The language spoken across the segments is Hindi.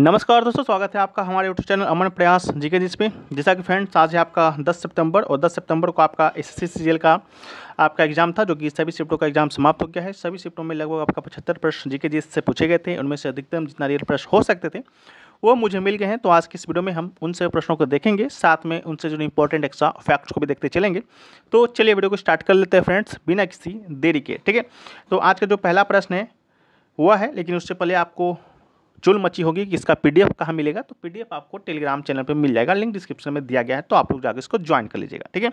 नमस्कार दोस्तों स्वागत है आपका हमारे यूट्यूब चैनल अमन प्रयास जी के पे जैसा कि फ्रेंड्स आज है आपका 10 सितंबर और 10 सितंबर को आपका एस एस का आपका एग्जाम था जो कि सभी शिफ्टों का एग्जाम समाप्त हो गया है सभी शिफ्टों में लगभग आपका पचहत्तर प्रश्न जी के जी से पूछे गए थे उनमें से अधिकतम जितना रियल प्रश्न हो सकते थे वो मुझे मिल गए हैं तो आज की इस वीडियो में हम उनसे प्रश्नों को देखेंगे साथ में उनसे जो इंपॉर्टेंट एक्स्ट्रा फैक्ट्स को भी देखते चलेंगे तो चलिए वीडियो को स्टार्ट कर लेते हैं फ्रेंड्स बिना किसी देरी के ठीक है तो आज का जो पहला प्रश्न है हुआ है लेकिन उससे पहले आपको चुल मची होगी कि इसका पी डी एफ कहाँ मिलेगा तो पी डी एफ आपको टेलीग्राम चैनल पर मिल जाएगा लिंक डिस्क्रिप्शन में दिया गया है तो आप लोग जाकर इसको ज्वाइन कर लीजिएगा ठीक है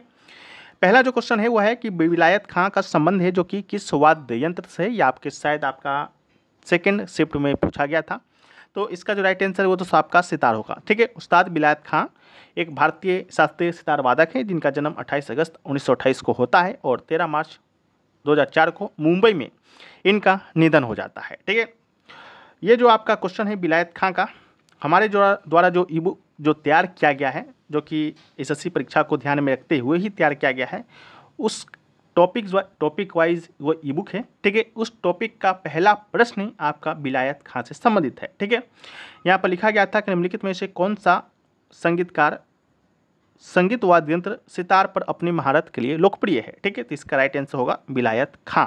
पहला जो क्वेश्चन है वो है कि विलायत खां का संबंध है जो कि किस वाद्य यंत्र से या आपके शायद आपका सेकेंड शिफ्ट में पूछा गया था तो इसका जो राइट आंसर है वो तो आपका सितार होगा ठीक है उस्ताद विलायत खां एक भारतीय शास्त्रीय सितार वादक हैं जिनका जन्म 28 अगस्त 1928 को होता है और 13 मार्च दो को मुंबई में इनका निधन हो जाता है ठीक है ये जो आपका क्वेश्चन है बिलायत खां का हमारे द्वारा जो ई बुक जो तैयार किया गया है जो कि एस परीक्षा को ध्यान में रखते हुए ही तैयार किया गया है उस टॉपिक टॉपिक वाइज वो ई बुक है ठीक है उस टॉपिक का पहला प्रश्न आपका बिलायत खां से संबंधित है ठीक है यहाँ पर लिखा गया था कि निम्नलिखित में से कौन सा संगीतकार संगीत वाद्य यंत्र सितार पर अपनी महारत के लिए लोकप्रिय है ठीक है तो इसका राइट आंसर होगा बिलायत खां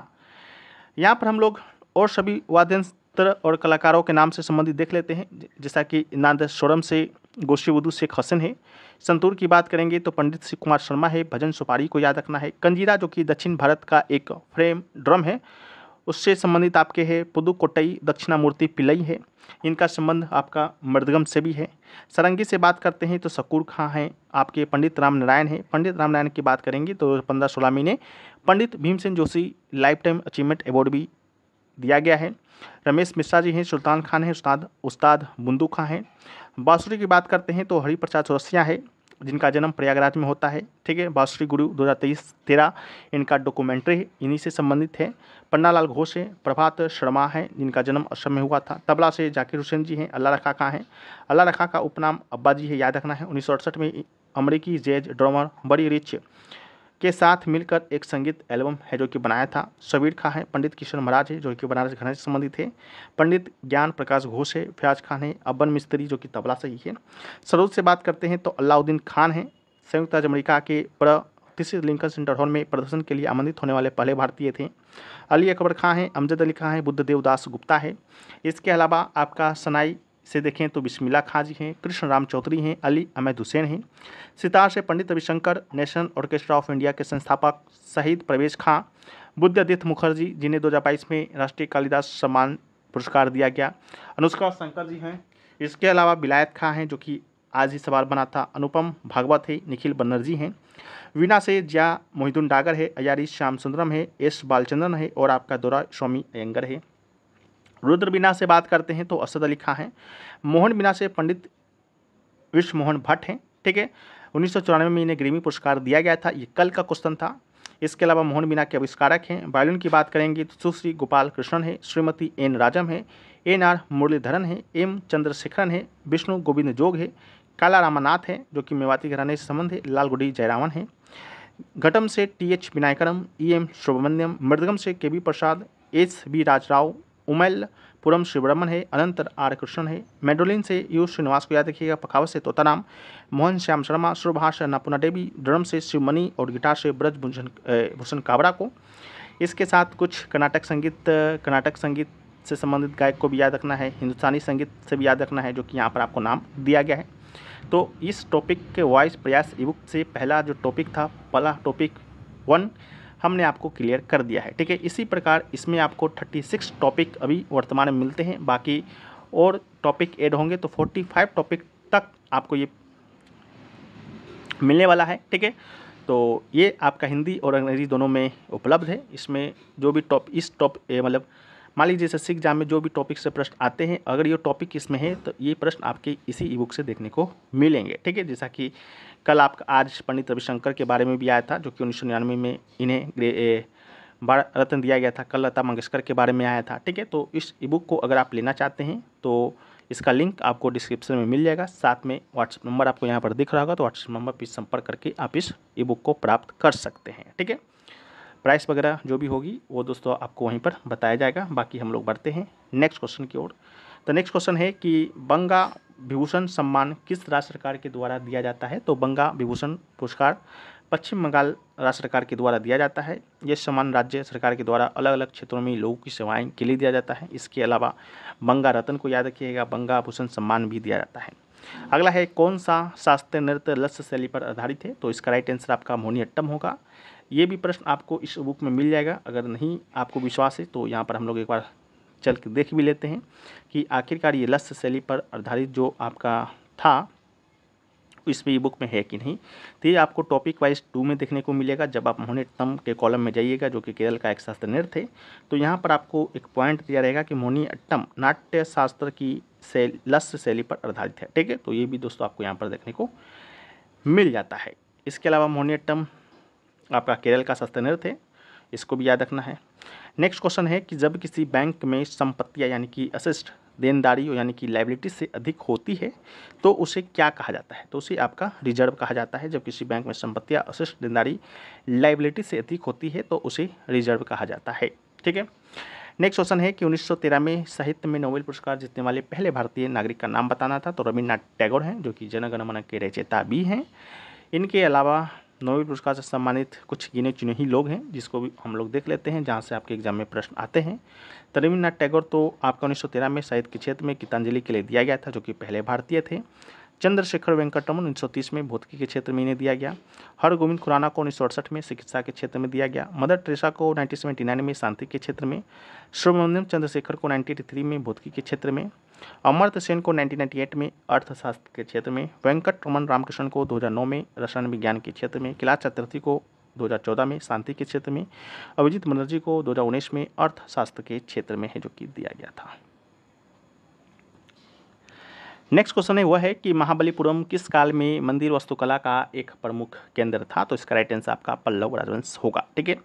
यहाँ पर हम लोग और सभी वाद्य सत्र और कलाकारों के नाम से संबंधित देख लेते हैं जैसा कि नांद सोरम से उदू शेख हसन है संतूर की बात करेंगे तो पंडित शिव कुमार शर्मा है भजन सुपारी को याद रखना है कंजीरा जो कि दक्षिण भारत का एक फ्रेम ड्रम है उससे संबंधित आपके है दक्षिणा दक्षिणामूर्ति पिलई है इनका संबंध आपका मृदगम से भी है सरंगी से बात करते हैं तो सकूर खां हैं आपके पंडित राम नारायण हैं पंडित राम नारायण की बात करेंगे तो पंद्रह सोलह महीने Pandit Bhimsen Joshi life time achievement award भी दिया गया है रमेश मिश्रा जी हैं सुल्तान खान हैं उस्ताद उस्ताद बुंदू खां हैं बाँसुरी की बात करते हैं तो हरिप्रसाद चौरसिया है जिनका जन्म प्रयागराज में होता है ठीक है बाँसुरी गुरु दो हज़ार तेईस तेरह इनका डॉक्यूमेंट्री इन्हीं से संबंधित है पन्नालाल घोष है प्रभात शर्मा है जिनका जन्म असम में हुआ था तबला से जाकिर हुसैन जी हैं अल्लाह रखा खां हैं अल्लाह रखा का उपनाम अब्बा जी है याद रखना है उन्नीस में अमरीकी जैज ड्रामर बड़ी रिच के साथ मिलकर एक संगीत एल्बम है जो कि बनाया था शबीर खां है पंडित किशन महाराज है जो कि बनारस घराने से संबंधित है पंडित ज्ञान प्रकाश घोष है फयाज खान है अब्बन मिस्त्री जो कि तबला सही है सरोज से बात करते हैं तो अलाउद्दीन खान हैं संयुक्त राज्य अमरीका के प्र तीसरे लिंकन सेंटर हॉल में प्रदर्शन के लिए आमंत्रित होने वाले पहले भारतीय थे अली अकबर खां हैं अमजद अली खां हैं बुद्ध देवदास गुप्ता है इसके अलावा आपका सनाई से देखें तो बिस्मिल्ला खां जी हैं कृष्ण राम चौधरी हैं अली अहमद हुसैन हैं सितार से Pandit Ravishankar National Orchestra of India के संस्थापक शहीद प्रवेश खां बुद्धादित्य मुखर्जी जिन्हें दो में राष्ट्रीय कालिदास सम्मान पुरस्कार दिया गया अनुष्का शंकर जी हैं इसके अलावा बिलायत खां हैं जो कि आज ही सवाल बना था अनुपम भागवत है निखिल बनर्जी हैं वीणा से जिया मोहिदुन डागर है अयारी श्याम सुंदरम है एस बालचंद्रन है और आपका दौरा स्वामी अयंगर है रुद्र बिना से बात करते हैं तो असद अली खां हैं मोहन बिना से पंडित विश्व मोहन भट्ट हैं ठीक है उन्नीस में इन्हें ग्रीमी पुरस्कार दिया गया था ये कल का क्वेश्चन था इसके अलावा मोहन बिना के आविष्कारक हैं वायलिन की बात करेंगे तो सुश्री गोपाल कृष्णन है श्रीमती एन राजम है एन आर मुरलीधरन है एम चंद्रशेखरन है विष्णु गोविंद जोग है काला रामानाथ है जो कि मेवाती घराने से संबंध है लालगुडी जयरावन है घटम से T H Vinayakram E M Subramaniam मृदगम से K B Prasad S B Rajarao Umayalpuram Sivaraman है अनंतर आर कृष्ण है मेडोलिन से यू श्रीनिवास को याद रखिएगा पखावत से तोताराम मोहन श्याम शर्मा सुरभाष नापुना देवी ड्रम से शिवमणि और गिटार से ब्रज भूषण भूषण कावड़ा को इसके साथ कुछ कर्नाटक संगीत कर्नाटक संगीत से संबंधित गायक को भी याद रखना है हिंदुस्तानी संगीत से भी याद रखना है जो कि यहाँ पर आपको नाम दिया गया है तो इस टॉपिक के वॉइस प्रयास ई से पहला जो टॉपिक था पहला टॉपिक वन हमने आपको क्लियर कर दिया है ठीक है इसी प्रकार इसमें आपको 36 टॉपिक अभी वर्तमान में मिलते हैं बाकी और टॉपिक ऐड होंगे तो 45 टॉपिक तक आपको ये मिलने वाला है ठीक है तो ये आपका हिंदी और अंग्रेजी दोनों में उपलब्ध है इसमें जो भी टॉप इस टॉप मतलब मान लीजिए एस एग्जाम में जो भी टॉपिक से प्रश्न आते हैं अगर ये टॉपिक इसमें है तो ये प्रश्न आपके इसी ई बुक से देखने को मिलेंगे ठीक है जैसा कि कल आप आज पंडित रविशंकर के बारे में भी आया था जो कि उन्नीस में इन्हें रत्न दिया गया था कल लता मंगेशकर के बारे में आया था ठीक है तो इस ई बुक को अगर आप लेना चाहते हैं तो इसका लिंक आपको डिस्क्रिप्शन में मिल जाएगा साथ में व्हाट्सअप नंबर आपको यहाँ पर दिख रहा होगा तो व्हाट्सअप नंबर पर संपर्क करके आप इस ई बुक को प्राप्त कर सकते हैं ठीक है प्राइस वगैरह जो भी होगी वो दोस्तों आपको वहीं पर बताया जाएगा बाकी हम लोग बढ़ते हैं नेक्स्ट क्वेश्चन की ओर तो नेक्स्ट क्वेश्चन है कि बंगा विभूषण सम्मान किस राज्य सरकार के द्वारा दिया जाता है तो बंगा विभूषण पुरस्कार पश्चिम बंगाल राज्य सरकार के द्वारा दिया जाता है यह सम्मान राज्य सरकार के द्वारा अलग अलग क्षेत्रों में लोगों की सेवाएं के लिए दिया जाता है इसके अलावा बंगा रतन को याद रखिएगा बंगा भूषण सम्मान भी दिया जाता है अगला है कौन सा शास्त्रीय नृत्य लस्य शैली पर आधारित है तो इसका राइट आंसर आपका मोहिनीअट्टम होगा ये भी प्रश्न आपको इस बुक में मिल जाएगा अगर नहीं आपको विश्वास है तो यहाँ पर हम लोग एक बार चल के देख भी लेते हैं कि आखिरकार ये लस्य शैली पर आधारित जो आपका था इसमें ई बुक में है कि नहीं तो ये आपको टॉपिक वाइज टू में देखने को मिलेगा जब आप मोहनिट्टम के कॉलम में जाइएगा जो कि केरल का एक शास्त्र नृत्य थे तो यहाँ पर आपको एक पॉइंट दिया रहेगा कि मोहनीअट्टम नाट्य शास्त्र की शैल लस्य शैली पर आधारित है ठीक है तो ये भी दोस्तों आपको यहाँ पर देखने को मिल जाता है इसके अलावा मोहनीअट्टम आपका केरल का शास्त्र नृत्य है इसको भी याद रखना है नेक्स्ट क्वेश्चन है कि जब किसी बैंक में संपत्तियाँ यानी कि असिस्ट देनदारी यानी कि लाइबिलिटी से अधिक होती है तो उसे क्या कहा जाता है तो उसे आपका रिजर्व कहा जाता है जब किसी बैंक में संपत्तियाँ असिस्ट देनदारी लाइबिलिटी से अधिक होती है तो उसे रिजर्व कहा जाता है ठीक है नेक्स्ट क्वेश्चन है कि 1913 में साहित्य में नोबेल पुरस्कार जीतने वाले पहले भारतीय नागरिक का नाम बताना था तो रविन्द्रनाथ टैगोर हैं जो कि जनगणमन के रचयिता भी हैं इनके अलावा नोबेल पुरस्कार से सम्मानित कुछ गिने चुने ही लोग हैं जिसको भी हम लोग देख लेते हैं जहाँ से आपके एग्जाम में प्रश्न आते हैं रविन्द्रनाथ टैगोर तो आपका उन्नीस में साहित्य के क्षेत्र में गीतांजलि के लिए दिया गया था जो कि पहले भारतीय थे चंद्रशेखर वेंकटरमन उन्नीस में भौतिकी के क्षेत्र में इन्हें दिया गया हर गोविंद खुराना को उन्नीस में चिकित्सा के क्षेत्र में दिया गया मदर ट्रेसा को नाइन में शांति के क्षेत्र में श्रोमंदम चंद्रशेखर को थ्री में भौतिकी के क्षेत्र में अमर्त सेन को 1998 में अर्थशास्त्र के क्षेत्र में वेंकट रमन रामकृष्ण को 2009 में रसायन विज्ञान के क्षेत्र में किला चतुर्थी को 2014 में शांति के क्षेत्र में अभिजीत बनर्जी को 2019 में अर्थशास्त्र के क्षेत्र में है जो कि दिया गया था नेक्स्ट क्वेश्चन है वह है कि महाबलीपुरम किस काल में मंदिर वास्तुकला का एक प्रमुख केंद्र था तो इसका राइट आंसर आपका पल्लव राजवंश होगा ठीक है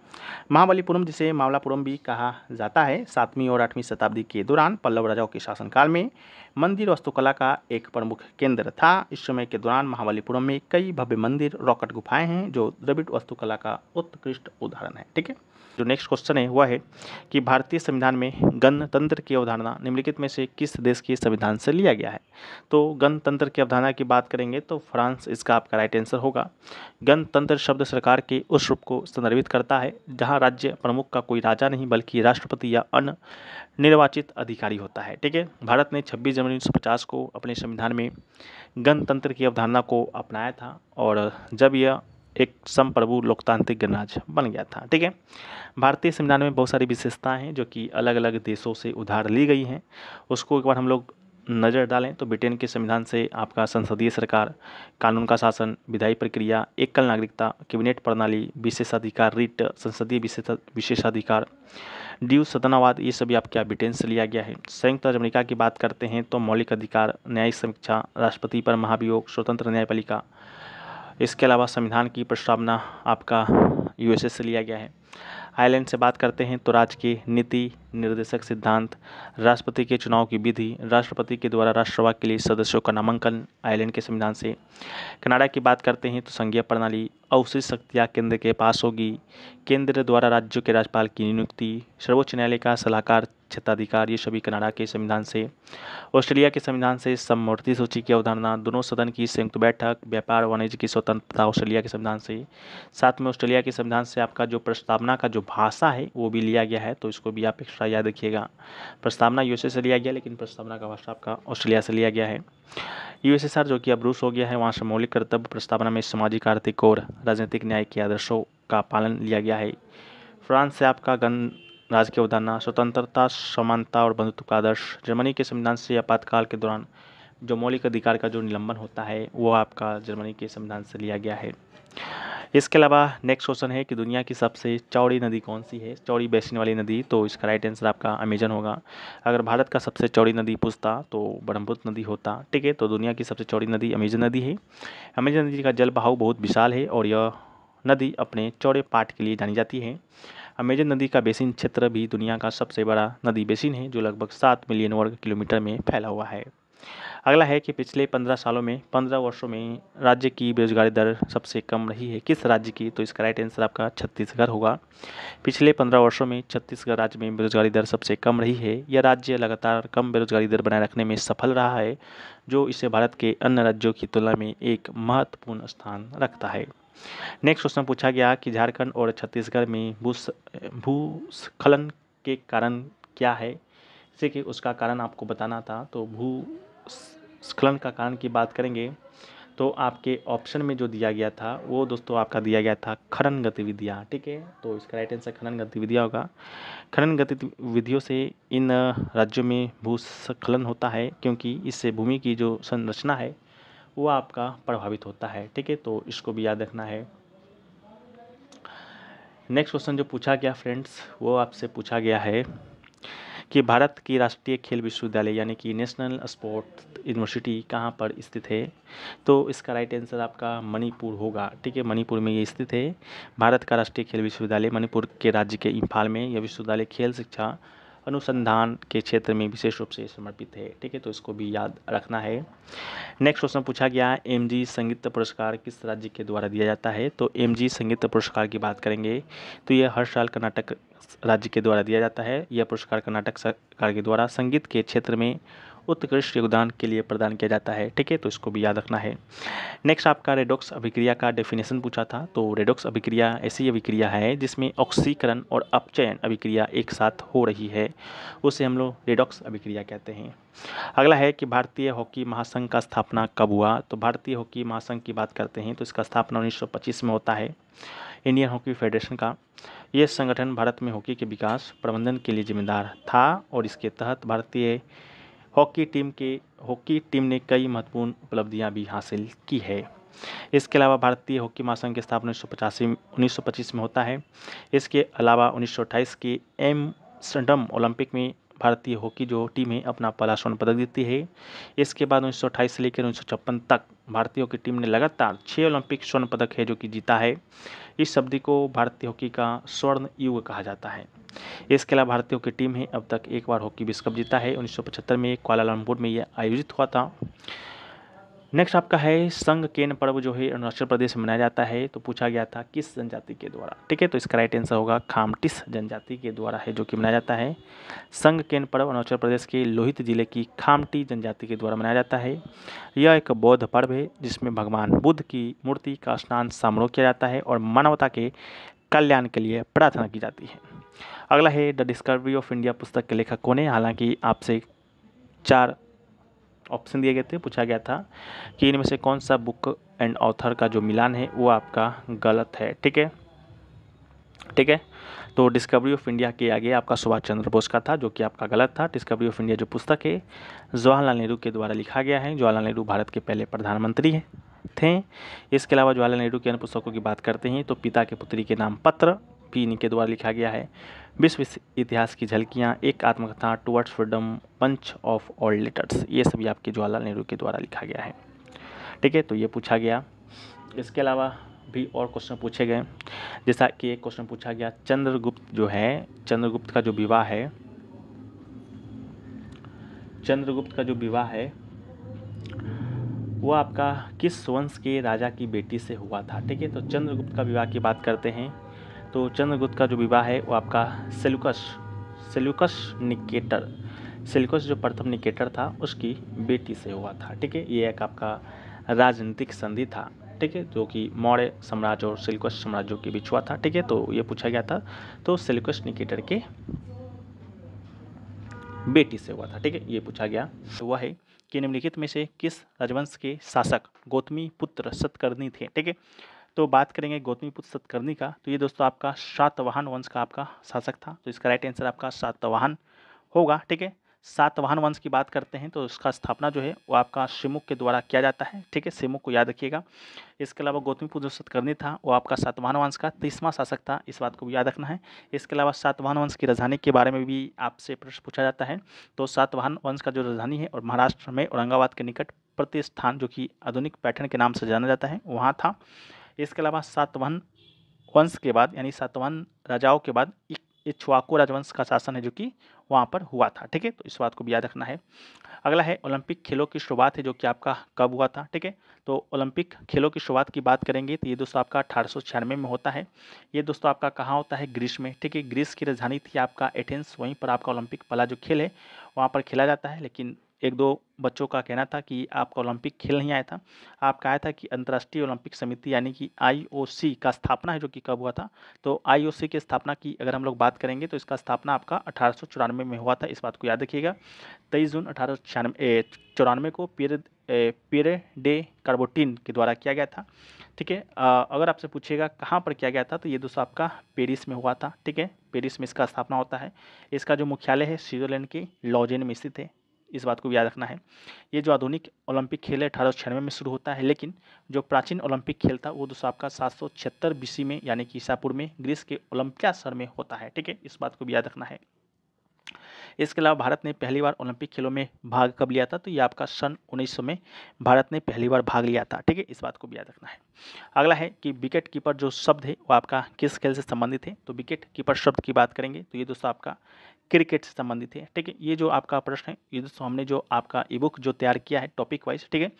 महाबलीपुरम जिसे मावलापुरम भी कहा जाता है सातवीं और आठवीं शताब्दी के दौरान पल्लव राजाओं के शासनकाल में मंदिर वास्तुकला का एक प्रमुख केंद्र था इस समय के दौरान महाबलीपुरम में कई भव्य मंदिर रॉकेट गुफाएँ हैं जो द्रविड़ वास्तुकला का उत्कृष्ट उदाहरण है ठीक है जो नेक्स्ट क्वेश्चन है वह है कि भारतीय संविधान में गणतंत्र की अवधारणा निम्नलिखित में से किस देश के संविधान से लिया गया है तो गणतंत्र की अवधारणा की बात करेंगे तो फ्रांस इसका आपका राइट आंसर होगा गणतंत्र शब्द सरकार के उस रूप को संदर्भित करता है जहाँ राज्य प्रमुख का कोई राजा नहीं बल्कि राष्ट्रपति या अन्य निर्वाचित अधिकारी होता है ठीक है भारत ने छब्बीस जनवरी उन्नीस को अपने संविधान में गणतंत्र की अवधारणा को अपनाया था और जब यह एक संप्रभु लोकतांत्रिक गणराज्य बन गया था ठीक है भारतीय संविधान में बहुत सारी विशेषताएं हैं जो कि अलग अलग देशों से उधार ली गई हैं उसको एक बार हम लोग नज़र डालें तो ब्रिटेन के संविधान से आपका संसदीय सरकार कानून का शासन विधायी प्रक्रिया एकल नागरिकता कैबिनेट प्रणाली विशेषाधिकार रिट संसदीय विशेषाधिकार ड्यू सदनावाद ये सभी आपके ब्रिटेन से लिया गया है संयुक्त राज्य अमेरिका की बात करते हैं तो मौलिक अधिकार न्यायिक समीक्षा राष्ट्रपति पर महाभियोग स्वतंत्र न्यायपालिका इसके अलावा संविधान की प्रस्तावना आपका यूएसए से लिया गया है आयरलैंड से बात करते हैं तो राज्य की नीति निर्देशक सिद्धांत राष्ट्रपति के चुनाव की विधि राष्ट्रपति के द्वारा राष्ट्रसभा के लिए सदस्यों का नामांकन आयरलैंड के संविधान से कनाडा की बात करते हैं तो संघीय प्रणाली अवशिष शक्तियाँ केंद्र के पास होगी केंद्र द्वारा राज्यों के राज्यपाल की नियुक्ति सर्वोच्च न्यायालय का सलाहकार साक्षरता अधिकार ये सभी कनाडा के संविधान से ऑस्ट्रेलिया के संविधान से सम्मति सूची की अवधारणा दोनों सदन की संयुक्त बैठक व्यापार वाणिज्य की स्वतंत्रता ऑस्ट्रेलिया के संविधान से साथ में ऑस्ट्रेलिया के संविधान से आपका जो प्रस्तावना का जो भाषा है वो भी लिया गया है तो इसको भी आप एक्स्ट्रा याद रखिएगा प्रस्तावना यूएसए से लिया गया लेकिन प्रस्तावना का भाषा आपका ऑस्ट्रेलिया से लिया गया है यूएसएसआर जो कि अब रूस हो गया है वहाँ से मौलिक कर्तव्य प्रस्तावना में सामाजिक आर्थिक और राजनीतिक न्याय के आदर्शों का पालन लिया गया है फ्रांस से आपका गण राज्य की अवधारणा स्वतंत्रता समानता और बंधुत्व का आदर्श जर्मनी के संविधान से आपातकाल के दौरान जो मौलिक अधिकार का जो निलंबन होता है वो आपका जर्मनी के संविधान से लिया गया है इसके अलावा नेक्स्ट क्वेश्चन है कि दुनिया की सबसे चौड़ी नदी कौन सी है चौड़ी बेसिन वाली नदी तो इसका राइट आंसर आपका अमेजन होगा अगर भारत का सबसे चौड़ी नदी पूछता तो ब्रह्मपुत्र नदी होता ठीक है तो दुनिया की सबसे चौड़ी नदी अमेजन नदी है अमेजन नदी का जल बहाव बहुत विशाल है और यह नदी अपने चौड़े पाठ के लिए जानी जाती है अमेजन नदी का बेसिन क्षेत्र भी दुनिया का सबसे बड़ा नदी बेसिन है जो लगभग सात मिलियन वर्ग किलोमीटर में फैला हुआ है अगला है कि पिछले पंद्रह सालों में पंद्रह वर्षों में राज्य की बेरोजगारी दर सबसे कम रही है किस राज्य की तो इसका राइट आंसर आपका छत्तीसगढ़ होगा पिछले पंद्रह वर्षों में छत्तीसगढ़ राज्य में बेरोजगारी दर सबसे कम रही है यह राज्य लगातार कम बेरोजगारी दर बनाए रखने में सफल रहा है जो इसे भारत के अन्य राज्यों की तुलना में एक महत्वपूर्ण स्थान रखता है नेक्स्ट क्वेश्चन पूछा गया कि झारखंड और छत्तीसगढ़ में भू भूस्खलन के कारण क्या है जैसे कि उसका कारण आपको बताना था तो भूस्खलन का कारण की बात करेंगे तो आपके ऑप्शन में जो दिया गया था वो दोस्तों आपका दिया गया था खनन गतिविधियाँ ठीक है तो इसका राइट आंसर खनन गतिविधियाँ होगा खनन गतिविधियों से इन राज्यों में भूस्खलन होता है क्योंकि इससे भूमि की जो संरचना है वो आपका प्रभावित होता है ठीक है तो इसको भी याद रखना है नेक्स्ट क्वेश्चन जो पूछा गया फ्रेंड्स वो आपसे पूछा गया है कि भारत की राष्ट्रीय खेल विश्वविद्यालय यानी कि नेशनल स्पोर्ट यूनिवर्सिटी कहाँ पर स्थित है तो इसका राइट आंसर आपका मणिपुर होगा ठीक है मणिपुर में ये स्थित है भारत का राष्ट्रीय खेल विश्वविद्यालय मणिपुर के राज्य के इम्फाल में यह विश्वविद्यालय खेल शिक्षा अनुसंधान के क्षेत्र में विशेष रूप से समर्पित है ठीक है तो इसको भी याद रखना है नेक्स्ट क्वेश्चन पूछा गया है एम संगीत पुरस्कार किस राज्य के द्वारा दिया जाता है तो एम जी संगीत पुरस्कार की बात करेंगे तो यह हर साल कर्नाटक राज्य के द्वारा दिया जाता है यह पुरस्कार कर्नाटक सरकार के द्वारा संगीत के क्षेत्र में उत्कृष्ट योगदान के लिए प्रदान किया जाता है ठीक है तो इसको भी याद रखना है नेक्स्ट आपका रेडोक्स अभिक्रिया का डेफिनेशन पूछा था तो रेडोक्स अभिक्रिया ऐसी अभिक्रिया है जिसमें ऑक्सीकरण और अपचयन अभिक्रिया एक साथ हो रही है उसे हम लोग रेडॉक्स अभिक्रिया कहते हैं अगला है कि भारतीय हॉकी महासंघ का स्थापना कब हुआ तो भारतीय हॉकी महासंघ की बात करते हैं तो इसका स्थापना पच्चीस में होता है इंडियन हॉकी फेडरेशन का यह संगठन भारत में हॉकी के विकास प्रबंधन के लिए जिम्मेदार था और इसके तहत भारतीय हॉकी टीम के हॉकी टीम ने कई महत्वपूर्ण उपलब्धियां भी हासिल की है इसके अलावा भारतीय हॉकी महासंघ की स्थापना उन्नीस सौ पचासी उन्नीस सौ पच्चीस में होता है इसके अलावा उन्नीस सौ अट्ठाईस के ओलंपिक में भारतीय हॉकी जो टीम है अपना पहला स्वर्ण पदक जीती है इसके बाद उन्नीस से लेकर उन्नीस तक भारतीय की टीम ने लगातार छः ओलंपिक स्वर्ण पदक है जो कि जीता है इस शब्द को भारतीय हॉकी का स्वर्ण युग कहा जाता है इसके अलावा भारतीय हॉकी टीम है अब तक एक बार हॉकी विश्व कप जीता है उन्नीस में क्वालालमपुर में यह आयोजित हुआ था नेक्स्ट आपका है संघ केन पर्व जो है अरुणाचल प्रदेश में मनाया जाता है तो पूछा गया था किस जनजाति के द्वारा ठीक है तो इसका राइट आंसर होगा खामटिस जनजाति के द्वारा है जो कि मनाया जाता है संघ केन पर्व अरुणाचल प्रदेश के लोहित जिले की खामटी जनजाति के द्वारा मनाया जाता है यह एक बौद्ध पर्व है जिसमें भगवान बुद्ध की मूर्ति का स्नान समारोह किया जाता है और मानवता के कल्याण के लिए प्रार्थना की जाती है अगला है द डिस्कवरी ऑफ इंडिया पुस्तक के लेखक कौन है हालांकि आपसे चार ऑप्शन दिए गए थे पूछा गया था कि इनमें से कौन सा बुक एंड ऑथर का जो मिलान है वो आपका गलत है ठीक है ठीक है तो डिस्कवरी ऑफ इंडिया के आगे आपका सुभाष चंद्र बोस का था जो कि आपका गलत था डिस्कवरी ऑफ इंडिया जो पुस्तक है जवाहरलाल नेहरू के द्वारा लिखा गया है जवाहरलाल नेहरू भारत के पहले प्रधानमंत्री हैं थे इसके अलावा जवाहरलाल नेहरू के अन्य पुस्तकों की बात करते हैं तो पिता के पुत्री के नाम पत्र भी इन्हीं के द्वारा लिखा गया है विश्व इतिहास की झलकियाँ एक आत्मकथा towards freedom bunch of old letters ये सभी आपके जवाहरलाल नेहरू के द्वारा लिखा गया है ठीक है तो ये पूछा गया इसके अलावा भी और क्वेश्चन पूछे गए जैसा कि एक क्वेश्चन पूछा गया चंद्रगुप्त जो है चंद्रगुप्त का जो विवाह है चंद्रगुप्त का जो विवाह है वो आपका किस वंश के राजा की बेटी से हुआ था ठीक है तो चंद्रगुप्त का विवाह की बात करते हैं तो चंद्रगुप्त का जो विवाह है वो आपका सेलुकस सेलुकस निकेटर सेलुकस जो प्रथम निकेटर था उसकी बेटी से हुआ था ठीक है ये एक आपका राजनीतिक संधि था ठीक है जो कि मौर्य साम्राज्य और सिल्कस साम्राज्यों के बीच हुआ था ठीक है तो ये पूछा गया था तो सिल्कस निकेटर के बेटी से हुआ था ठीक है ये पूछा गया तो हुआ है कि निम्नलिखित में से किस राजवंश के शासक गौतमी पुत्र सतकर्णी थे ठीक है तो बात करेंगे गौतमीपुत्र सत्कर्णी सतकर्णी का तो ये दोस्तों आपका सातवाहन वंश का आपका शासक था तो इसका राइट आंसर आपका सातवाहन होगा ठीक है सातवाहन वंश की बात करते हैं तो उसका स्थापना जो है वो आपका शिमुख के द्वारा किया जाता है ठीक है शिमुख को याद रखिएगा इसके अलावा गौतमीपुत्र जो सतकर्णी था वो आपका सातवाहन वंश का तीसवा शासक था इस बात को भी याद रखना है इसके अलावा सातवाहन वंश की राजधानी के बारे में भी आपसे प्रश्न पूछा जाता है तो सातवाहन वंश का जो राजधानी है और महाराष्ट्र में औरंगाबाद के निकट प्रतिष्ठान जो कि आधुनिक पैठन के नाम से जाना जाता है वहाँ था इसके अलावा सातवन वंश के बाद यानी सातवन राजाओं के बाद इच्छुआकू राजवंश का शासन है जो कि वहाँ पर हुआ था ठीक है तो इस बात को भी याद रखना है अगला है ओलंपिक खेलों की शुरुआत है जो कि आपका कब हुआ था ठीक है तो ओलंपिक खेलों की शुरुआत की बात करेंगे तो ये दोस्तों आपका अठारह में होता है ये दोस्तों आपका कहाँ होता है ग्रीस में ठीक है ग्रीस की राजधानी थी आपका एथेंस वहीं पर आपका ओलंपिक पला जो खेल है वहाँ पर खेला जाता है लेकिन एक दो बच्चों का कहना था कि आपका ओलंपिक खेल नहीं आया था आपका आया था कि अंतर्राष्ट्रीय ओलंपिक समिति यानी कि आईओसी का स्थापना है जो कि कब हुआ था तो आईओसी की स्थापना की अगर हम लोग बात करेंगे तो इसका स्थापना आपका अठारह में हुआ था इस बात को याद रखिएगा तेईस जून अठारह चौरानवे को पेरे पेरे डे कार्बोटीन के द्वारा किया गया था ठीक है अगर आपसे पूछेगा कहाँ पर किया गया था तो ये दोस्तों आपका पेरिस में हुआ था ठीक है पेरिस में इसका स्थापना होता है इसका जो मुख्यालय है स्विट्जरलैंड के लॉजेन में स्थित है इस बात को भी याद रखना है ये जो आधुनिक ओलंपिक खेल है अठारह सौ में शुरू होता है लेकिन जो प्राचीन ओलंपिक खेल था वो दोस्तों आपका सात सौ छिहत्तर में यानी कि ईसापुर में ग्रीस के ओलंपिया शहर में होता है ठीक है इस बात को भी याद रखना है इसके अलावा भारत ने पहली बार ओलंपिक खेलों में भाग कब लिया था तो ये आपका सन 1900 में भारत ने पहली बार भाग लिया था ठीक है इस बात को भी याद रखना है अगला है कि विकेट कीपर जो शब्द है वो आपका किस खेल से संबंधित है तो विकेट कीपर शब्द की बात करेंगे तो ये दोस्तों आपका क्रिकेट से संबंधित है ठीक है ये जो आपका प्रश्न है ये दोस्तों हमने जो आपका ई बुक जो तैयार किया है टॉपिक वाइज ठीक है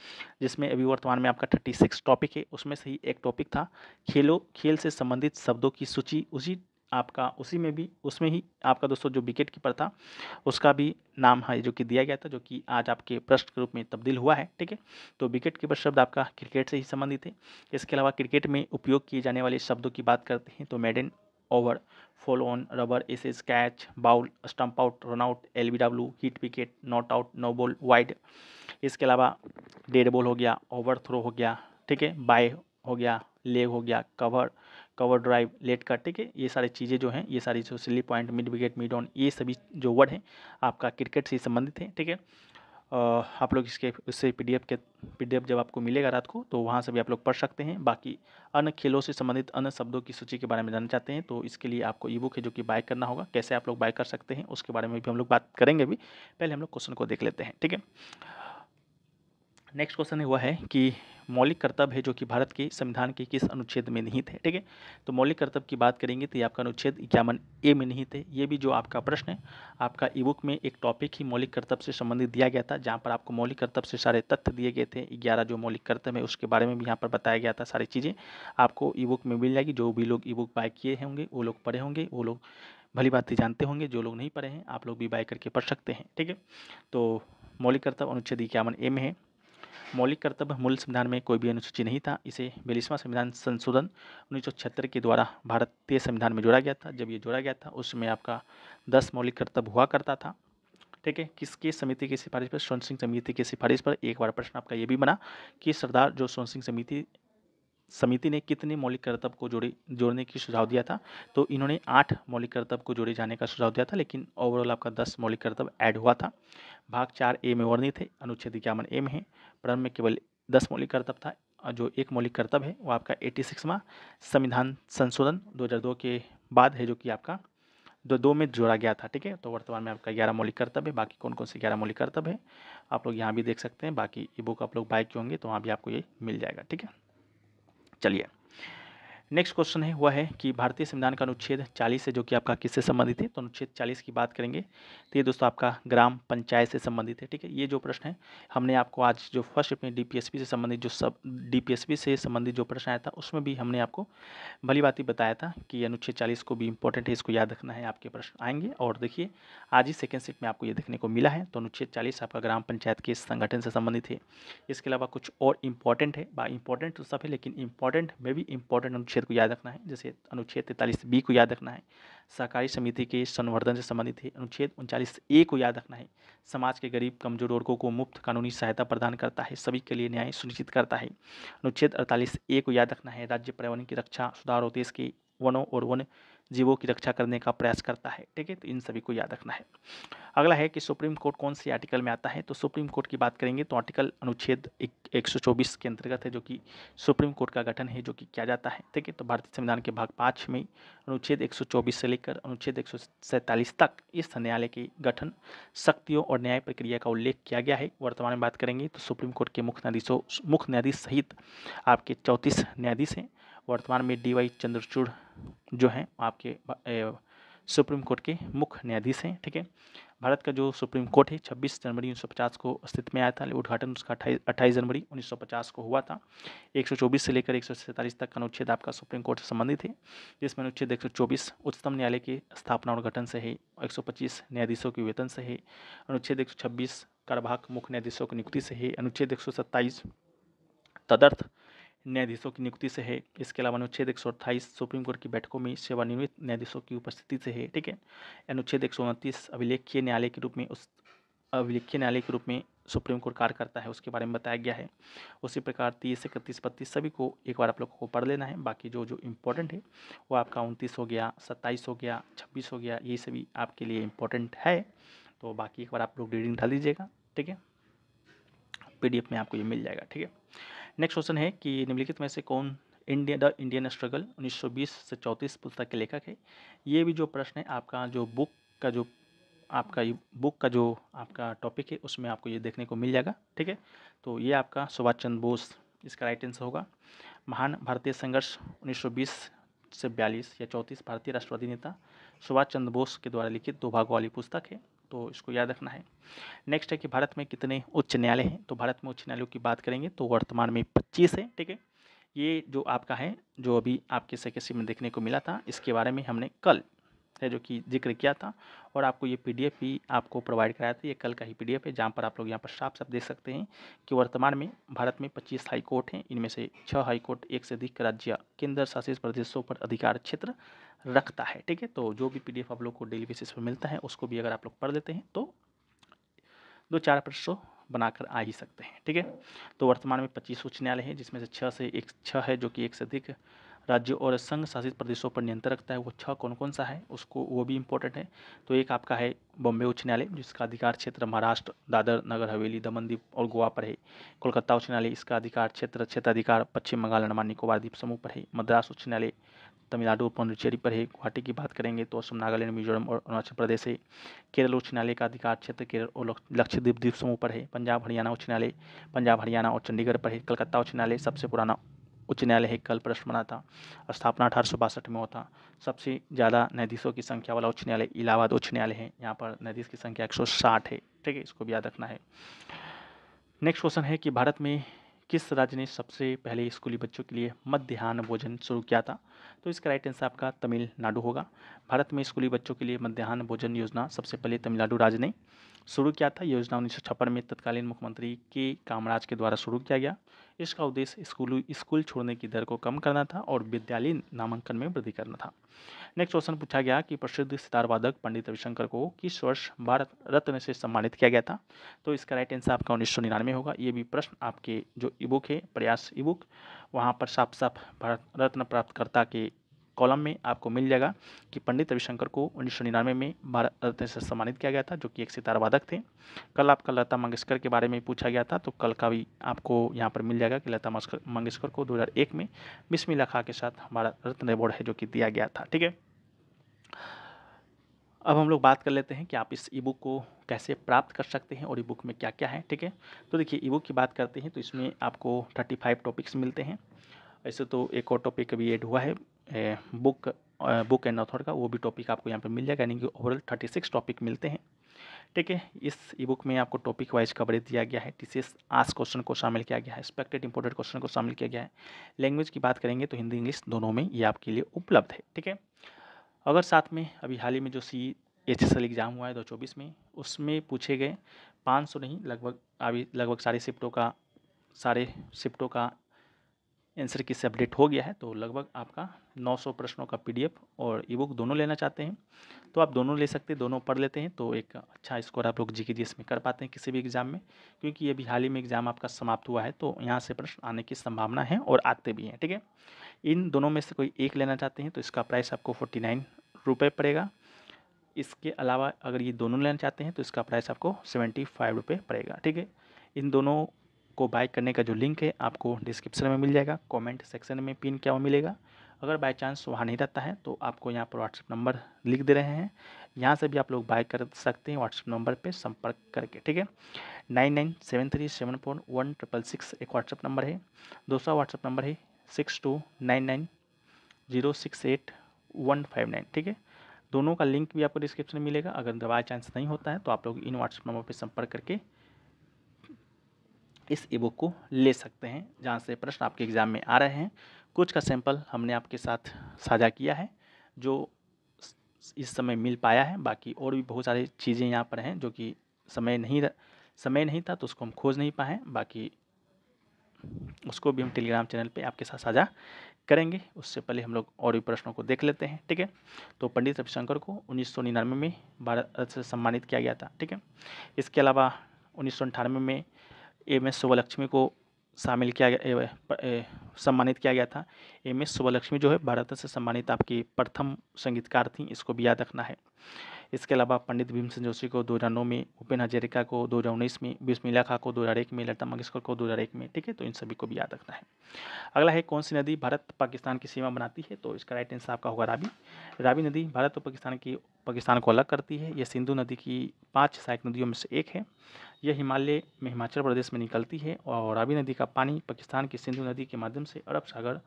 जिसमें अभी वर्तमान में आपका थर्टी सिक्स टॉपिक है उसमें से ही एक टॉपिक था खेलो खेल से संबंधित शब्दों की सूची उसी आपका उसी में भी उसमें ही आपका दोस्तों जो विकेट कीपर था उसका भी नाम है जो कि दिया गया था जो कि आज आपके प्रश्न के रूप में तब्दील हुआ है ठीक है तो विकेट कीपर शब्द आपका क्रिकेट से ही संबंधित है इसके अलावा क्रिकेट में उपयोग किए जाने वाले शब्दों की बात करते हैं तो maiden over follow on rubber S S catch bowl stump out run out L B W hit wicket not out no ball wide इसके अलावा डेड बॉल हो गया ओवर थ्रो हो गया ठीक है बाय हो गया लेग हो गया cover cover drive late cut ठीक है ये सारी चीज़ें जो हैं ये सारी जो slip point mid wicket mid on ये सभी जो वर्ड हैं आपका क्रिकेट से संबंधित हैं ठीक है आप लोग इसके इससे पी के पी जब आपको मिलेगा रात को तो वहाँ से भी आप लोग पढ़ सकते हैं बाकी अन्य खेलों से संबंधित अन्य शब्दों की सूची के बारे में जानना चाहते हैं तो इसके लिए आपको ई बुक है जो कि बाय करना होगा कैसे आप लोग बाय कर सकते हैं उसके बारे में भी हम लोग बात करेंगे अभी पहले हम लोग क्वेश्चन को देख लेते हैं ठीक है नेक्स्ट क्वेश्चन हुआ है कि मौलिक कर्तव्य है जो कि भारत के संविधान के किस अनुच्छेद में नहीं थे ठीक है तो मौलिक कर्तव्य की बात करेंगे तो ये आपका अनुच्छेद इक्यावन ए में नहीं थे ये भी जो आपका प्रश्न है आपका ई बुक में एक टॉपिक ही मौलिक कर्तव्य से संबंधित दिया गया था जहाँ पर आपको मौलिक कर्तव्य से सारे तथ्य दिए गए थे ग्यारह जो मौलिक कर्तव्य है उसके बारे में भी यहाँ पर बताया गया था सारी चीज़ें आपको ई बुक में मिल जाएगी जो भी लोग ई बुक बाय किए होंगे वो लोग पढ़े होंगे वो लोग भली बात ही जानते होंगे जो लोग नहीं पढ़े हैं आप लोग भी बाय करके पढ़ सकते हैं ठीक है तो मौलिक कर्तव्य अनुच्छेद इक्यावन ए में है मौलिक कर्तव्य मूल संविधान में कोई भी अनुसूची नहीं था इसे बयालीसवां संविधान संशोधन उन्नीस के द्वारा भारतीय संविधान में जोड़ा गया था जब ये जोड़ा गया था उसमें आपका दस मौलिक कर्तव्य हुआ करता था ठीक है किसके समिति की सिफारिश पर सोन सिंह समिति की सिफारिश पर एक बार प्रश्न आपका ये भी बना कि सरदार जो सोन सिंह समिति समिति ने कितने मौलिक कर्तव्य को जोड़े जोड़ने की सुझाव दिया था तो इन्होंने आठ मौलिक कर्तव्य को जोड़े जाने का सुझाव दिया था लेकिन ओवरऑल आपका दस मौलिक कर्तव्य ऐड हुआ था भाग चार ए में वर्णित है अनुच्छेद इक्यावन ए में है प्रारंभ में केवल दस मौलिक कर्तव्य था और जो एक मौलिक कर्तव्य है वो आपका एट्टी सिक्सवा संविधान संशोधन दो के बाद है जो कि आपका दो दो में जोड़ा गया था ठीक है तो वर्तमान में आपका ग्यारह मौलिक कर्तव्य है बाकी कौन कौन से ग्यारह मौलिक कर्तव्य है आप लोग यहाँ भी देख सकते हैं बाकी ई बुक आप लोग बाय के होंगे तो वहाँ भी आपको ये मिल जाएगा ठीक है चलिए नेक्स्ट क्वेश्चन है वह है कि भारतीय संविधान का अनुच्छेद 40 है जो कि आपका किससे संबंधित है तो अनुच्छेद 40 की बात करेंगे तो ये दोस्तों आपका ग्राम पंचायत से संबंधित है ठीक है ये जो प्रश्न है हमने आपको आज जो फर्स्ट अपने डीपीएसपी से संबंधित जो सब डीपीएसपी से संबंधित जो प्रश्न आया था उसमें भी हमने आपको भली बात ही बताया था कि अनुच्छेद चालीस को भी इंपॉर्टेंट है इसको याद रखना है आपके प्रश्न आएंगे और देखिए आज ही सेकेंड सीट में आपको ये देखने को मिला है तो अनुच्छेद चालीस आपका ग्राम पंचायत के संगठन से संबंधित है इसके अलावा कुछ और इम्पॉर्टेंट है इंपॉर्टेंट तो सब है लेकिन इंपॉर्टेंट में भी इंपॉर्टेंट अनुच्छेद अनुच्छेद को याद रखना है जैसे अनुच्छेद तैंतालीस बी को याद रखना है सहकारी समिति के संवर्धन से संबंधित है अनुच्छेद उनचालीस ए को याद रखना है समाज के गरीब कमजोर वर्गों को मुफ्त कानूनी सहायता प्रदान करता है सभी के लिए न्याय सुनिश्चित करता है अनुच्छेद अड़तालीस ए को याद रखना है राज्य पर्यावरण की रक्षा सुधार और देश के वनों और वन जीवों की रक्षा करने का प्रयास करता है ठीक है तो इन सभी को याद रखना है अगला है कि सुप्रीम कोर्ट कौन से आर्टिकल में आता है तो सुप्रीम कोर्ट की बात करेंगे तो आर्टिकल अनुच्छेद एक, एक के अंतर्गत है जो कि सुप्रीम कोर्ट का गठन है जो कि किया जाता है ठीक है तो भारतीय संविधान के भाग पाँच में अनुच्छेद चौबीस से लेकर अनुच्छेद एक तक इस न्यायालय के गठन शक्तियों और न्याय प्रक्रिया का उल्लेख किया गया है वर्तमान में बात करेंगे तो सुप्रीम कोर्ट के मुख्य न्यायाधीशों मुख्य न्यायाधीश सहित आपके चौंतीस न्यायाधीश हैं वर्तमान में डी वाई चंद्रचूड़ जो हैं आपके सुप्रीम कोर्ट के मुख्य न्यायाधीश हैं ठीक है भारत का जो सुप्रीम कोर्ट है 26 जनवरी 1950 को अस्तित्व में आया था उद्घाटन उसका 28 जनवरी 1950 को हुआ था 124 से लेकर एक तक का अनुच्छेद आपका सुप्रीम कोर्ट से संबंधित है जिसमें अनुच्छेद एक उच्चतम न्यायालय के स्थापना और गठन से है एक न्यायाधीशों के वेतन से है अनुच्छेद एक कार्यवाहक मुख्य न्यायाधीशों की नियुक्ति से है अनुच्छेद एक तदर्थ न्यायाधीशों की नियुक्ति से है इसके अलावा अनुच्छेद एक सुप्रीम कोर्ट की बैठकों में सेवानिवृत्त न्यायाधीशों की उपस्थिति से है ठीक है अनुच्छेद एक अभिलेखीय न्यायालय के रूप में उस अभिलेखीय न्यायालय के रूप में सुप्रीम कोर्ट कार्य करता है उसके बारे में बताया गया है उसी प्रकार तीस इकतीस बत्तीस सभी को एक बार आप लोगों को पढ़ लेना है बाकी जो जो इम्पोर्टेंट है वो आपका उनतीस हो गया सत्ताईस हो गया छब्बीस हो गया ये सभी आपके लिए इम्पोर्टेंट है तो बाकी एक बार आप लोग रीडिंग डाल दीजिएगा ठीक है पी में आपको ये मिल जाएगा ठीक है नेक्स्ट क्वेश्चन है कि निम्नलिखित में से कौन इंडिया द इंडियन स्ट्रगल 1920 से चौंतीस पुस्तक के लेखक है ये भी जो प्रश्न है आपका जो बुक का जो आपका ये बुक का जो आपका टॉपिक है उसमें आपको ये देखने को मिल जाएगा ठीक है तो ये आपका सुभाष चंद्र बोस इसका राइट आंसर होगा महान भारतीय संघर्ष 1920 से बयालीस या चौंतीस भारतीय राष्ट्रवादी नेता सुभाष चंद्र बोस के द्वारा लिखित दो भागों वाली पुस्तक है तो इसको याद रखना है नेक्स्ट है कि भारत में कितने उच्च न्यायालय हैं तो भारत में उच्च न्यायालयों की बात करेंगे तो वर्तमान में पच्चीस है ठीक है ये जो आपका है जो अभी आपके सेकेसी में देखने को मिला था इसके बारे में हमने कल है जो कि जिक्र किया था और आपको ये पीडीएफ भी आपको प्रोवाइड कराया था ये कल का ही पीडीएफ है जहाँ पर आप लोग यहाँ पर साफ साफ देख सकते हैं कि वर्तमान में भारत में 25 हाई कोर्ट हैं इनमें से छः हाई कोर्ट एक से अधिक राज्य केंद्र शासित प्रदेशों पर अधिकार क्षेत्र रखता है ठीक है तो जो भी पी आप लोग को डेली बेसिस पर मिलता है उसको भी अगर आप लोग पढ़ लेते हैं तो दो चार प्रश्नों बनाकर आ ही सकते हैं ठीक है तो वर्तमान में पच्चीस उच्च न्यायालय हैं जिसमें से छः से एक छः है जो कि एक से अधिक राज्यों और संघ शासित प्रदेशों पर नियंत्रण रखता है वो छः कौन कौन सा है उसको वो भी इम्पोर्टेंट है तो एक आपका है बॉम्बे उच्च न्यायालय जिसका अधिकार क्षेत्र महाराष्ट्र दादर नगर हवेली दमनदीप और गोवा पर है कोलकाता उच्च न्यायालय इसका अधिकार क्षेत्र क्षेत्राधिकार पश्चिम बंगाल अंडमान निकोबार द्वीप समूह पर है मद्रास उच्च न्यायालय तमिलनाडु पौंडुचेरी पर है गुवाहाटी की बात करेंगे तो असम नागालैंड मिजोरम और अरुणाचल प्रदेश है केरल उच्च न्यायालय का अधिकार क्षेत्र केरल और लक्षद्वीप द्वीप समूह पर है पंजाब हरियाणा उच्च न्यायालय पंजाब हरियाणा और चंडीगढ़ पर है कलकत्ता उच्च न्यायालय सबसे पुराना उच्च न्यायालय है कल प्रश्न बना था स्थापना अठारह में होता सबसे ज़्यादा न्यायाधीशों की संख्या वाला उच्च न्यायालय इलाहाबाद उच्च न्यायालय है यहाँ पर न्यायाधीश की संख्या 160 है ठीक है इसको भी याद रखना है नेक्स्ट क्वेश्चन है कि भारत में किस राज्य ने सबसे पहले स्कूली बच्चों के लिए मध्यान्ह भोजन शुरू किया था तो इसका राइट आंसर आपका तमिलनाडु होगा भारत में स्कूली बच्चों के लिए मध्यान्ह भोजन योजना सबसे पहले तमिलनाडु राज्य ने शुरू किया था योजना उन्नीस में तत्कालीन मुख्यमंत्री के कामराज के द्वारा शुरू किया गया इसका उद्देश्य स्कूल स्कूल छोड़ने की दर को कम करना था और विद्यालय नामांकन में वृद्धि करना था नेक्स्ट क्वेश्चन पूछा गया कि प्रसिद्ध सितारवादक पंडित रविशंकर को किस वर्ष भारत रत्न से सम्मानित किया गया था तो इसका राइट आंसर आपका उन्नीस होगा ये भी प्रश्न आपके जो ई बुक है प्रयास ई बुक वहाँ पर साफ साफ भारत रत्न प्राप्तकर्ता के कॉलम में आपको मिल जाएगा कि पंडित रविशंकर को उन्नीस सौ निन्यानवे में भारत रत्न से सम्मानित किया गया था जो कि एक सितारवादक थे कल आपका लता मंगेशकर के बारे में पूछा गया था तो कल का भी आपको यहाँ पर मिल जाएगा कि लता मंगेशकर को 2001 में बिस्मिल्ला खां के साथ भारत रत्न अवार्ड है जो कि दिया गया था ठीक है अब हम लोग बात कर लेते हैं कि आप इस ई बुक को कैसे प्राप्त कर सकते हैं और ई बुक में क्या क्या है ठीक है तो देखिए ई बुक की बात करते हैं तो इसमें आपको थर्टी फाइव टॉपिक्स मिलते हैं ऐसे तो एक और टॉपिक अभी एड हुआ है a, book a, book and author का वो भी टॉपिक आपको यहाँ पर मिल जाएगा यानी कि ओवरऑल थर्टी सिक्स टॉपिक मिलते हैं ठीक है इस ई बुक में आपको टॉपिक वाइज कवरेज दिया गया है टी सी एस आस क्वेश्चन को शामिल किया गया है एक्सपेक्टेड इंपोर्टेड क्वेश्चन को शामिल किया गया है लैंग्वेज की बात करेंगे तो हिंदी इंग्लिश दोनों में ये आपके लिए उपलब्ध है ठीक है अगर साथ में अभी हाल ही में जो C H S L exam हुआ है दो चौबीस में उसमें पूछे गए पाँच सौ नहीं लगभग अभी लगभग सारे शिफ्टों का सारे शिफ्टों का आंसर किस से अपडेट हो गया है तो लगभग आपका 900 प्रश्नों का पीडीएफ और ई बुक दोनों लेना चाहते हैं तो आप दोनों ले सकते हैं दोनों पढ़ लेते हैं तो एक अच्छा स्कोर आप लोग जी के में कर पाते हैं किसी भी एग्ज़ाम में क्योंकि अभी हाल ही में एग्ज़ाम आपका समाप्त हुआ है तो यहाँ से प्रश्न आने की संभावना है और आते भी हैं ठीक है इन दोनों में से कोई एक लेना चाहते हैं तो इसका प्राइस आपको फोर्टी नाइन रुपये पड़ेगा इसके अलावा अगर ये दोनों लेना चाहते हैं तो इसका प्राइस आपको सेवेंटी फाइव रुपये पड़ेगा ठीक है इन दोनों को बाय करने का जो लिंक है आपको डिस्क्रिप्शन में मिल जाएगा कमेंट सेक्शन में पिन क्या हुआ मिलेगा अगर बाय चांस वहाँ नहीं रहता है तो आपको यहाँ पर व्हाट्सअप नंबर लिख दे रहे हैं यहाँ से भी आप लोग बाय कर सकते हैं व्हाट्सअप नंबर पे संपर्क करके ठीक है nine nine seven three seven four one triple six एक व्हाट्सअप नंबर है दूसरा व्हाट्सअप नंबर है six two nine nine zero six eight one five nine ठीक है दोनों का लिंक भी आपको डिस्क्रिप्शन में मिलेगा अगर दबाए चांस नहीं होता है तो आप लोग इन व्हाट्सएप नंबर पर संपर्क करके इस ई बुक को ले सकते हैं जहाँ से प्रश्न आपके एग्ज़ाम में आ रहे हैं कुछ का सैंपल हमने आपके साथ साझा किया है जो इस समय मिल पाया है बाकी और भी बहुत सारी चीज़ें यहाँ पर हैं जो कि समय नहीं समय नहीं था तो उसको हम खोज नहीं पाए बाकी उसको भी हम टेलीग्राम चैनल पे आपके साथ साझा करेंगे उससे पहले हम लोग और भी प्रश्नों को देख लेते हैं ठीक है तो पंडित रविशंकर को उन्नीस में भारत से सम्मानित किया गया था ठीक है इसके अलावा उन्नीस में एम एस शुभलक्ष्मी को शामिल किया गया सम्मानित किया गया था एम एस शुभलक्ष्मी जो है भारत से सम्मानित आपकी प्रथम संगीतकार थी इसको भी याद रखना है इसके अलावा पंडित भीमसेन जोशी को 2009 में भूपेन हजारिका को 2019 में बिस्मिल्ला खा को 2001 में लता मंगेशकर को 2001 में ठीक है तो इन सभी को भी याद रखना है अगला है कौन सी नदी भारत पाकिस्तान की सीमा बनाती है तो इसका राइट आंसर आपका होगा रावी रावी नदी भारत और पाकिस्तान की पाकिस्तान को अलग करती है यह सिंधु नदी की पाँच सहायक नदियों में से एक है यह हिमालय में हिमाचल प्रदेश में निकलती है और रावी नदी का पानी पाकिस्तान की सिंधु नदी के माध्यम से अरब सागर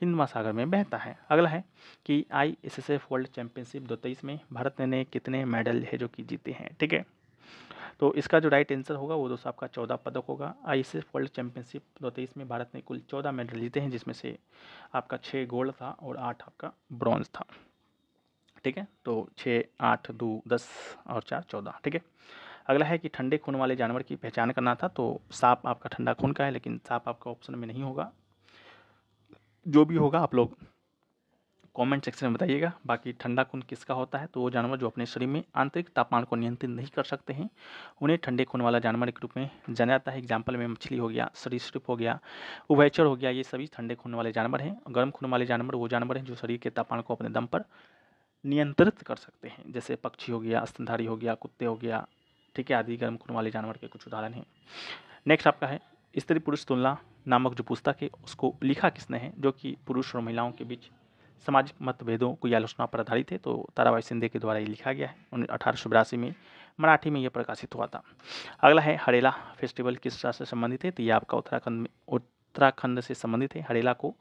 हिंद महासागर में बहता है अगला है कि I S S F world championship दो तेईस में भारत ने कितने मेडल है जो कि जीते हैं ठीक है तो इसका जो राइट आंसर होगा वो दोस्तों आपका चौदह पदक होगा I S F world championship दो तेईस में भारत ने कुल चौदह मेडल जीते हैं जिसमें से आपका छः गोल्ड था और आठ आपका ब्रॉन्ज था ठीक है तो छः आठ दो दस और चार चौदह ठीक है अगला है कि ठंडे खून वाले जानवर की पहचान करना था तो सांप आपका ठंडा खून का है लेकिन सांप आपका ऑप्शन में नहीं होगा जो भी होगा आप लोग कमेंट सेक्शन में बताइएगा बाकी ठंडा खून किसका होता है तो वो जानवर जो अपने शरीर में आंतरिक तापमान को नियंत्रित नहीं कर सकते हैं उन्हें ठंडे खून वाला जानवर के रूप में जाना जाता है एग्जाम्पल में मछली हो गया सरीसृप हो गया उभयचर हो गया ये सभी ठंडे खून वाले जानवर हैं गर्म खून वाले जानवर वो जानवर हैं जो शरीर के तापमान को अपने दम पर नियंत्रित कर सकते हैं जैसे पक्षी हो गया स्तनधारी हो गया कुत्ते हो गया ठीक है आदि गर्म खून वाले जानवर के कुछ उदाहरण हैं नेक्स्ट आपका है स्त्री पुरुष तुलना नामक जो पुस्तक है उसको लिखा किसने है जो कि पुरुष और महिलाओं के बीच सामाजिक मतभेदों की आलोचना पर आधारित है तो ताराबाई सिंधे के द्वारा ये लिखा गया है उन्हें अठारह सौ में मराठी में यह प्रकाशित हुआ था अगला है हरेला फेस्टिवल किस तरह से संबंधित है तो ये आपका उत्तराखंड में उत्तराखंड से संबंधित है हरेला को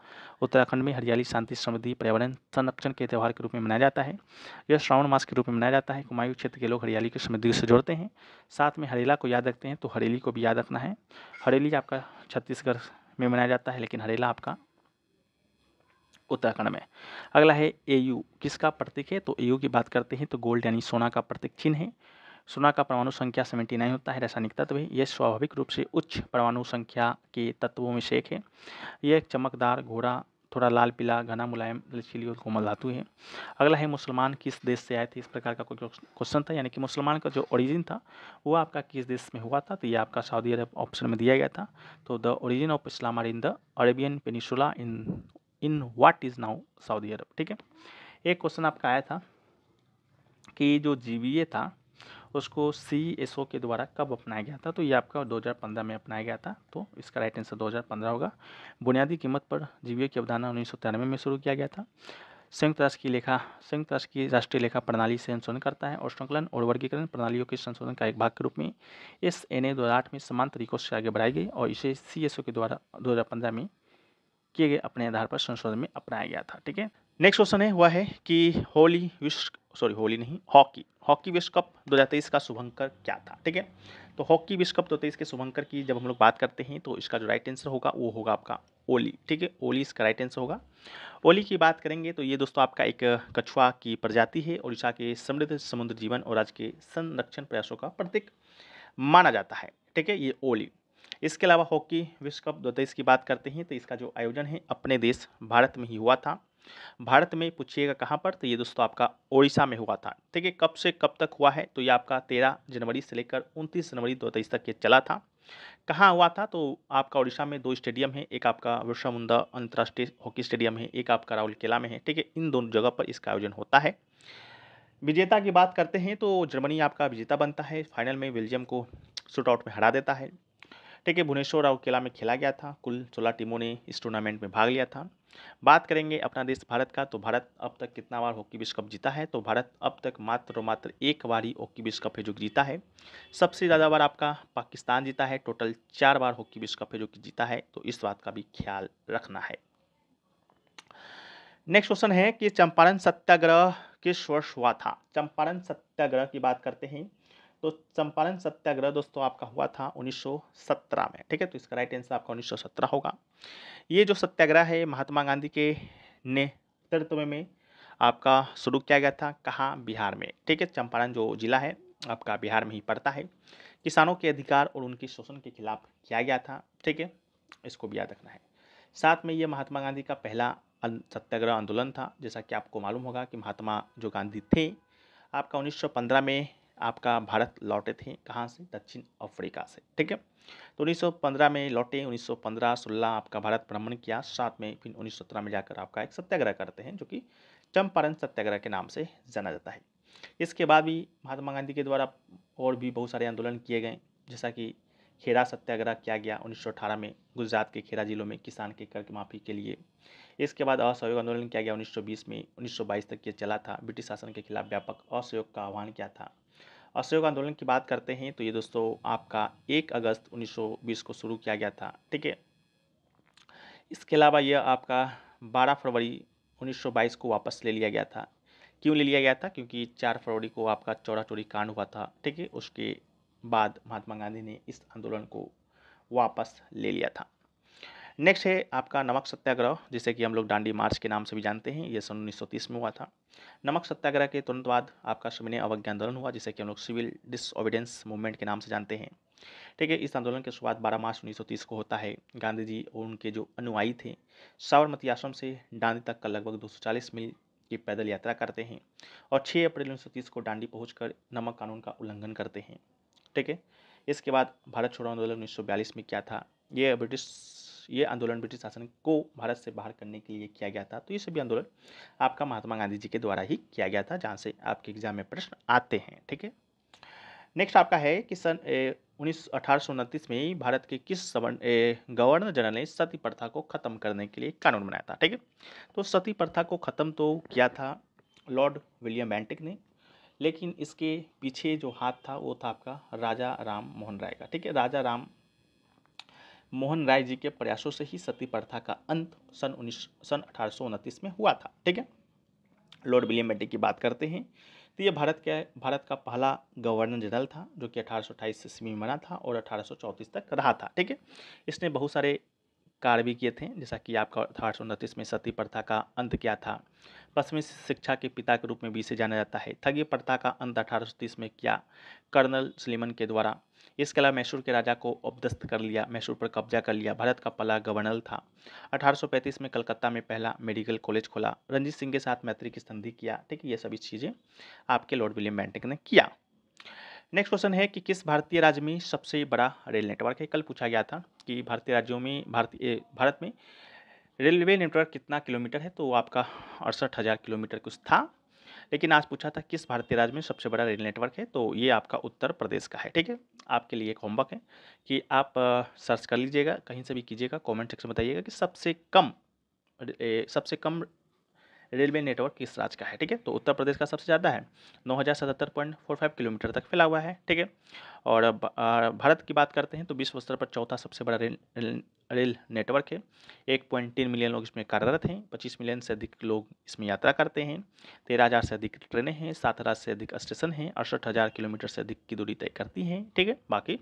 उत्तराखंड में हरियाली शांति समृद्धि पर्यावरण संरक्षण के त्यौहार के रूप में मनाया जाता है यह श्रावण मास के रूप में मनाया जाता है कुमायूं क्षेत्र के लोग हरियाली की समृद्धि से जोड़ते हैं साथ में हरेला को याद रखते हैं तो हरेली को भी याद रखना है हरेली आपका छत्तीसगढ़ में मनाया जाता है लेकिन हरेला आपका उत्तराखंड में अगला है एयू किसका प्रतीक है तो एयू की बात करते हैं तो गोल्ड यानी सोना का प्रतीक चिन्ह है सोना का परमाणु संख्या सेवेंटी नाइन होता है रासायनिक तत्व यह स्वाभाविक रूप से उच्च परमाणु संख्या के तत्वों में से एक है यह एक चमकदार घोड़ा थोड़ा लाल पीला घना मुलायम लचीली और कोमल धातु है अगला है मुसलमान किस देश से आए थे इस प्रकार का कोई क्वेश्चन था यानी कि मुसलमान का जो ओरिजिन था वो आपका किस देश में हुआ था तो ये आपका सऊदी अरब ऑप्शन में दिया गया था तो the origin of Islam are in the Arabian peninsula in in what is now Saudi Arab ठीक है एक क्वेश्चन आपका आया था कि जो जीवीए था उसको सी एस ओ के द्वारा कब अपनाया गया था तो ये आपका 2015 में अपनाया गया था तो इसका राइट आंसर 2015 होगा बुनियादी कीमत पर जीवीए की अवधारणा उन्नीस में शुरू किया गया था संयुक्त राष्ट्र की लेखा संयुक्त राष्ट्र की राष्ट्रीय लेखा प्रणाली से संशोधन करता है और श्रृंखलन और वर्गीकरण प्रणालियों के संशोधन का एक भाग के रूप में एस एन ए दो में समान तरीकों से आगे बढ़ाई गई और इसे सी एस ओ के द्वारा दो में किए गए अपने आधार पर संशोधन में अपनाया गया था ठीक है नेक्स्ट क्वेश्चन है हुआ है कि होली विश्व सॉरी होली नहीं हॉकी हॉकी विश्व कप दो हज़ार तेईस का शुभंकर क्या था ठीक है तो हॉकी विश्व कप दो तेईस के शुभंकर की जब हम लोग बात करते हैं तो इसका जो राइट आंसर होगा वो होगा आपका ओली ठीक है ओली इसका राइट आंसर होगा ओली की बात करेंगे तो ये दोस्तों आपका एक कछुआ की प्रजाति है उड़ीसा के समृद्ध समुद्र जीवन और आज के संरक्षण प्रयासों का प्रतीक माना जाता है ठीक है ये ओली इसके अलावा हॉकी विश्व कप दो तेईस की बात करते हैं तो इसका जो आयोजन है अपने देश भारत में ही हुआ था भारत में पूछिएगा कहाँ पर तो ये दोस्तों आपका ओडिशा में हुआ था ठीक है कब से कब तक हुआ है तो ये आपका तेरह जनवरी से लेकर उनतीस जनवरी दो तक ये चला था कहाँ हुआ था तो आपका ओडिशा में दो स्टेडियम है एक आपका विश्व मुंडा अंतर्राष्ट्रीय हॉकी स्टेडियम है एक आपका राहुल किला में है ठीक है इन दोनों जगह पर इसका आयोजन होता है विजेता की बात करते हैं तो जर्मनी आपका विजेता बनता है फाइनल में बेल्जियम को शूट आउट में हरा देता है ठीक है भुवनेश्वर राहुल किला में खेला गया था कुल सोलह टीमों ने इस टूर्नामेंट में भाग लिया था बात करेंगे अपना देश भारत का तो भारत अब तक कितना बार हॉकी विश्व कप जीता है तो भारत अब तक मात्र मात्र एक बार ही हॉकी विश्व कप है जो जीता है सबसे ज़्यादा बार आपका पाकिस्तान जीता है टोटल चार बार हॉकी विश्व कप है जो कि जीता है तो इस बात का भी ख्याल रखना है नेक्स्ट क्वेश्चन है कि चंपारण सत्याग्रह किस वर्ष हुआ था चंपारण सत्याग्रह की बात करते हैं तो चंपारण सत्याग्रह दोस्तों आपका हुआ था 1917 में ठीक है तो इसका राइट आंसर आपका 1917 होगा ये जो सत्याग्रह है महात्मा गांधी के नेतृत्व में आपका शुरू किया गया था कहाँ बिहार में ठीक है चंपारण जो जिला है आपका बिहार में ही पड़ता है किसानों के अधिकार और उनके शोषण के खिलाफ किया गया था ठीक है इसको भी याद रखना है साथ में ये महात्मा गांधी का पहला सत्याग्रह आंदोलन था जैसा कि आपको मालूम होगा कि महात्मा जो गांधी थे आपका 1915 में आपका भारत लौटे थे कहाँ से दक्षिण अफ्रीका से ठीक है तो 1915 में लौटे 1915 सौ आपका भारत भ्रमण किया साथ में फिर 1917 में जाकर आपका एक सत्याग्रह करते हैं जो कि चंपारण सत्याग्रह के नाम से जाना जाता है इसके बाद भी महात्मा गांधी के द्वारा और भी बहुत सारे आंदोलन किए गए जैसा कि खेड़ा सत्याग्रह किया गया उन्नीस में गुजरात के खेड़ा जिलों में किसान के कर्ज माफ़ी के लिए इसके बाद असहयोग आंदोलन किया गया 1920 में 1922 तक ये चला था ब्रिटिश शासन के खिलाफ व्यापक असहयोग का आह्वान किया था असहयोग आंदोलन की बात करते हैं तो ये दोस्तों आपका एक अगस्त 1920 को शुरू किया गया था ठीक है इसके अलावा यह आपका 12 फरवरी 1922 को वापस ले लिया गया था क्यों ले लिया गया था क्योंकि 4 फरवरी को आपका चौरा चोरी कांड हुआ था ठीक है उसके बाद महात्मा गांधी ने इस आंदोलन को वापस ले लिया था नेक्स्ट है आपका नमक सत्याग्रह जिसे कि हम लोग डांडी मार्च के नाम से भी जानते हैं ये सन उन्नीस में हुआ था नमक सत्याग्रह के तुरंत बाद आपका सविनय अवज्ञा आंदोलन हुआ जिसे कि हम लोग सिविल डिसऑबिडेंस मूवमेंट के नाम से जानते हैं ठीक है इस आंदोलन की शुरुआत 12 मार्च 1930 को होता है गांधी जी और उनके जो अनुयायी थे साबरमती आश्रम से डांडी तक का लगभग 240 मील की पैदल यात्रा करते हैं और 6 अप्रैल 1930 को डांडी पहुंचकर नमक कानून का उल्लंघन करते हैं ठीक है इसके बाद भारत छोड़ो आंदोलन 1942 में क्या था ये ब्रिटिश ये आंदोलन ब्रिटिश शासन को भारत से बाहर करने के लिए किया गया था तो ये सभी आंदोलन आपका महात्मा गांधी जी के द्वारा ही किया गया था जहाँ से आपके एग्जाम में प्रश्न आते हैं ठीक है नेक्स्ट आपका है कि सन उन्नीस अठारह में भारत के किस सवर्ण गवर्नर जनरल ने सती प्रथा को ख़त्म करने के लिए कानून बनाया था ठीक है तो सती प्रथा को ख़त्म तो किया था लॉर्ड विलियम बैंटिक ने लेकिन इसके पीछे जो हाथ था वो था आपका राजा राम मोहन राय का ठीक है राजा राम मोहन राय जी के प्रयासों से ही सती प्रथा का अंत सन उन्नीस सन अठारह में हुआ था ठीक है लॉर्ड विलियम बेटी की बात करते हैं तो ये भारत का भारत का पहला गवर्नर जनरल था जो कि अठारह सौ अट्ठाईस ईस्वी में बना था और अठारह तक रहा था ठीक है इसने बहुत सारे कार्य भी किए थे जैसा कि आपका अठारह में सती प्रथा का अंत किया था पश्चिमी शिक्षा के पिता के रूप में भी इसे जाना जाता है ठगी प्रथा का अंत अठारह में किया कर्नल सलीमन के द्वारा इस कला मैसूर के राजा को अपदस्त कर लिया मैसूर पर कब्जा कर लिया भारत का पहला गवर्नर था 1835 में कलकत्ता में पहला मेडिकल कॉलेज खोला रंजीत सिंह के साथ मैत्री की संधि किया ठीक है ये सभी चीज़ें आपके लॉर्ड विलियम बैंटिक ने किया नेक्स्ट क्वेश्चन है कि किस भारतीय राज्य में सबसे बड़ा रेल नेटवर्क है कल पूछा गया था कि भारतीय राज्यों में भारतीय भारत में रेलवे नेटवर्क कितना किलोमीटर है तो आपका अड़सठ हज़ार किलोमीटर कुछ था लेकिन आज पूछा था किस भारतीय राज्य में सबसे बड़ा रेल नेटवर्क है तो ये आपका उत्तर प्रदेश का है ठीक है आपके लिए एक होमवर्क है कि आप सर्च कर लीजिएगा कहीं से भी कीजिएगा कॉमेंट सेक्शन बताइएगा कि सबसे कम सबसे कम रेलवे नेटवर्क किस राज्य का है ठीक है तो उत्तर प्रदेश का सबसे ज़्यादा है नौ किलोमीटर तक फैला हुआ है ठीक है और भारत की बात करते हैं तो विश्व स्तर पर चौथा सबसे बड़ा रेल रेल, नेटवर्क है एक पॉइंट तीन मिलियन लोग इसमें कार्यरत हैं पच्चीस मिलियन से अधिक लोग इसमें यात्रा करते हैं तेरह हज़ार से अधिक ट्रेनें हैं सात हज़ार से अधिक स्टेशन हैं अड़सठ हज़ार किलोमीटर से अधिक की दूरी तय करती हैं ठीक है बाकी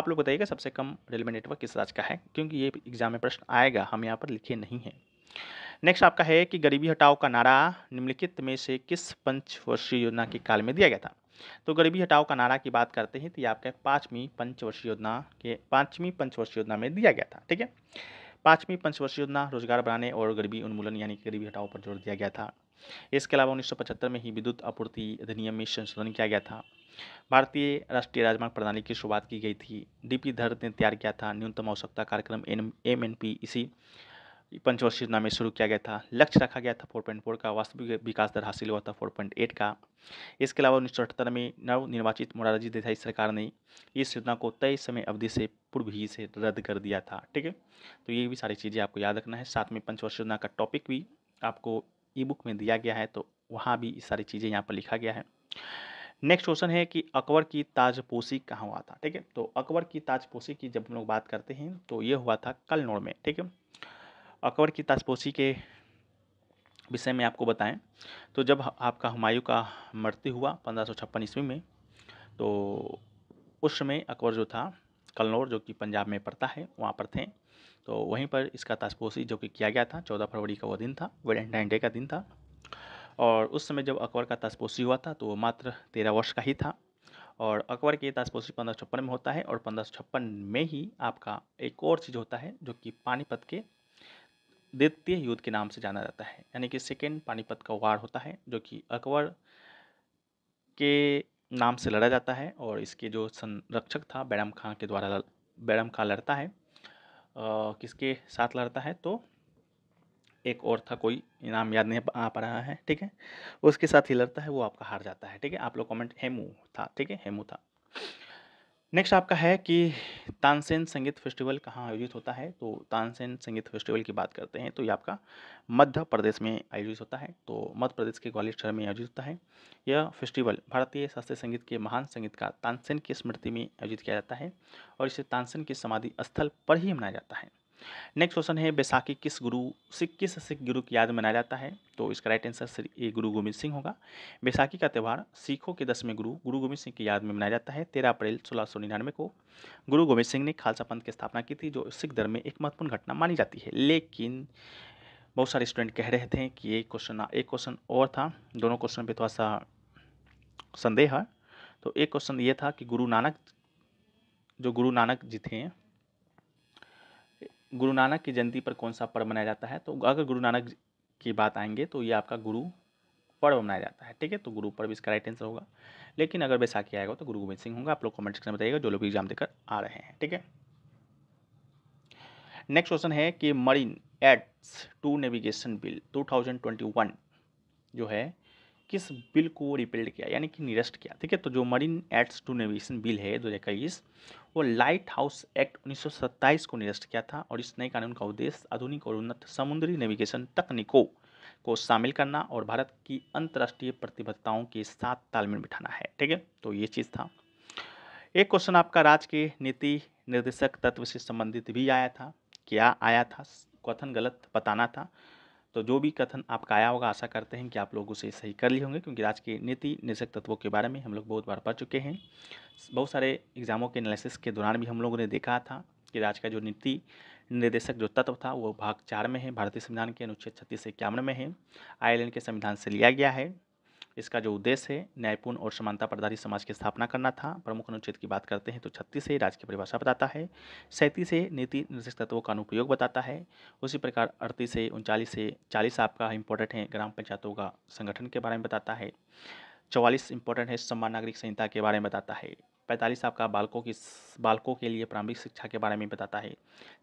आप लोग बताइएगा सबसे कम रेलवे नेटवर्क किस राज्य का है क्योंकि ये एग्जाम में प्रश्न आएगा हम यहाँ पर लिखे नहीं हैं नेक्स्ट आपका है कि गरीबी हटाओ का नारा निम्नलिखित में से किस पंचवर्षीय योजना के काल में दिया गया था तो गरीबी हटाओ का नारा की बात करते हैं तो ये आपका पाँचवीं पंचवर्षीय योजना के पाँचवीं पंचवर्षीय योजना में दिया गया था ठीक है पाँचवीं पंचवर्षीय योजना रोजगार बढ़ाने और गरीबी उन्मूलन यानी कि गरीबी हटाओ पर जोर दिया गया था इसके अलावा उन्नीस में ही विद्युत आपूर्ति अधिनियम में संशोधन किया गया था भारतीय राष्ट्रीय राजमार्ग प्रणाली की शुरुआत की गई थी डीपी धर ने तैयार किया था न्यूनतम आवश्यकता कार्यक्रम एन एम एन पी इसी पंचवर्षीय योजना में शुरू किया गया था लक्ष्य रखा गया था 4.4 का वास्तविक विकास दर हासिल हुआ था 4.8 का इसके अलावा उन्नीस में नव निर्वाचित मोरारजी देसाई सरकार ने इस योजना को तय समय अवधि से पूर्व ही से रद्द कर दिया था ठीक है तो ये भी सारी चीज़ें आपको याद रखना है साथ में पंचवर्षीय योजना का टॉपिक भी आपको ई बुक में दिया गया है तो वहाँ भी सारी चीज़ें यहाँ पर लिखा गया है नेक्स्ट क्वेश्चन है कि अकबर की ताजपोशी कहाँ हुआ था ठीक है तो अकबर की ताजपोशी की जब हम लोग बात करते हैं तो ये हुआ था कलनौर में ठीक है अकबर की ताजपोशी के विषय में आपको बताएं तो जब आपका हुमायूं का मृत्यु हुआ पंद्रह सौ छप्पन ईस्वी में तो उस समय अकबर जो था कलनौर जो कि पंजाब में पड़ता है वहाँ पर थे तो वहीं पर इसका ताजपोशी जो कि किया गया था चौदह फरवरी का वो दिन था वेलेंटाइन डे का दिन था और उस समय जब अकबर का ताजपोशी हुआ था तो वो मात्र तेरह वर्ष का ही था और अकबर की ताजपोशी पंद्रह छप्पन में होता है और पंद्रह छप्पन में ही आपका एक और चीज़ होता है जो कि पानीपत के द्वितीय युद्ध के नाम से जाना जाता है यानी कि सेकेंड पानीपत का वार होता है जो कि अकबर के नाम से लड़ा जाता है और इसके जो संरक्षक था बैरम खां के द्वारा बैरम खां लड़ता है आ, किसके साथ लड़ता है तो एक और था कोई नाम याद नहीं आ पा रहा है ठीक है उसके साथ ही लड़ता है वो आपका हार जाता है ठीक है आप लोग कमेंट हेमू था ठीक है हेमू था नेक्स्ट आपका है कि तानसेन संगीत फेस्टिवल कहाँ आयोजित होता है तो तानसेन संगीत फेस्टिवल की बात करते हैं तो ये आपका मध्य प्रदेश में आयोजित होता है तो मध्य प्रदेश के ग्वालियर शहर में आयोजित होता है यह फेस्टिवल भारतीय शास्त्रीय संगीत के महान संगीतकार तानसेन की स्मृति में आयोजित किया जाता है और इसे तानसेन की समाधि स्थल पर ही मनाया जाता है नेक्स्ट क्वेश्चन है बैसाखी किस गुरु सिख किस सिख गुरु की याद मनाया जाता है तो इसका राइट आंसर श्री ए गुरु गोविंद सिंह होगा बैसाखी का त्यौहार सिखों के दसवें गुरु गुरु गोविंद सिंह की याद में मनाया जाता है तेरह अप्रैल सोलह सौ निन्यानवे को गुरु गोविंद सिंह ने खालसा पंथ की स्थापना की थी जो सिख धर्म में एक महत्वपूर्ण घटना मानी जाती है लेकिन बहुत सारे स्टूडेंट कह रहे थे कि एक क्वेश्चन एक क्वेश्चन और था दोनों क्वेश्चन पर थोड़ा सा संदेह है तो एक क्वेश्चन ये था कि गुरु नानक जो गुरु नानक जी थे गुरु नानक की जयंती पर कौन सा पर्व मनाया जाता है तो अगर गुरु नानक की बात आएंगे तो ये आपका गुरु पर्व मनाया जाता है ठीक है तो गुरु पर्व इसका राइट आंसर होगा लेकिन अगर बैसाखी आएगा तो गुरु गोविंद सिंह होगा आप लोग कमेंट सेक्शन में बताइएगा जो लोग एग्जाम देकर आ रहे हैं ठीक है नेक्स्ट क्वेश्चन है कि marine aids to navigation bill 2021 जो है किस बिल को रिपेल्ड किया यानी कि निरस्त किया ठीक है तो जो marine acts to navigation bill है दो वो लाइट हाउस एक्ट 1927 को निरस्त किया था और इस नए कानून का उद्देश्य आधुनिक और उन्नत समुद्री नेविगेशन तकनीकों को शामिल करना और भारत की अंतर्राष्ट्रीय प्रतिबद्धताओं के साथ तालमेल बिठाना है ठीक है तो ये चीज़ था एक क्वेश्चन आपका राज्य के नीति निर्देशक तत्व से संबंधित भी आया था क्या आया था कथन गलत बताना था तो जो भी कथन आपका आया होगा आशा करते हैं कि आप लोग उसे सही कर लिए होंगे क्योंकि राज्य के नीति निषेक तत्वों के बारे में हम लोग बहुत बार पढ़ चुके हैं बहुत सारे एग्जामों के एनालिसिस के दौरान भी हम लोगों ने देखा था कि राज्य का जो नीति निर्देशक जो तत्व था वो भाग चार में है भारतीय संविधान के अनुच्छेद छत्तीस से इक्यावन में है आयरलैंड के संविधान से लिया गया है इसका जो उद्देश्य है न्यायपूर्ण और समानता प्रधारी समाज की स्थापना करना था प्रमुख अनुच्छेद की बात करते हैं तो छत्तीस से राज्य की परिभाषा बताता है सैंतीस से नीति निर्देश तत्वों का अनुपयोग बताता है उसी प्रकार अड़तीस से उनचालीस से चालीस आपका इंपॉर्टेंट है ग्राम पंचायतों का संगठन के बारे में बताता है चौवालीस इंपॉर्टेंट है सम्मान नागरिक संहिता के बारे में बताता है पैंतालीस आपका बालकों की बालकों के लिए प्रारंभिक शिक्षा के बारे में बताता है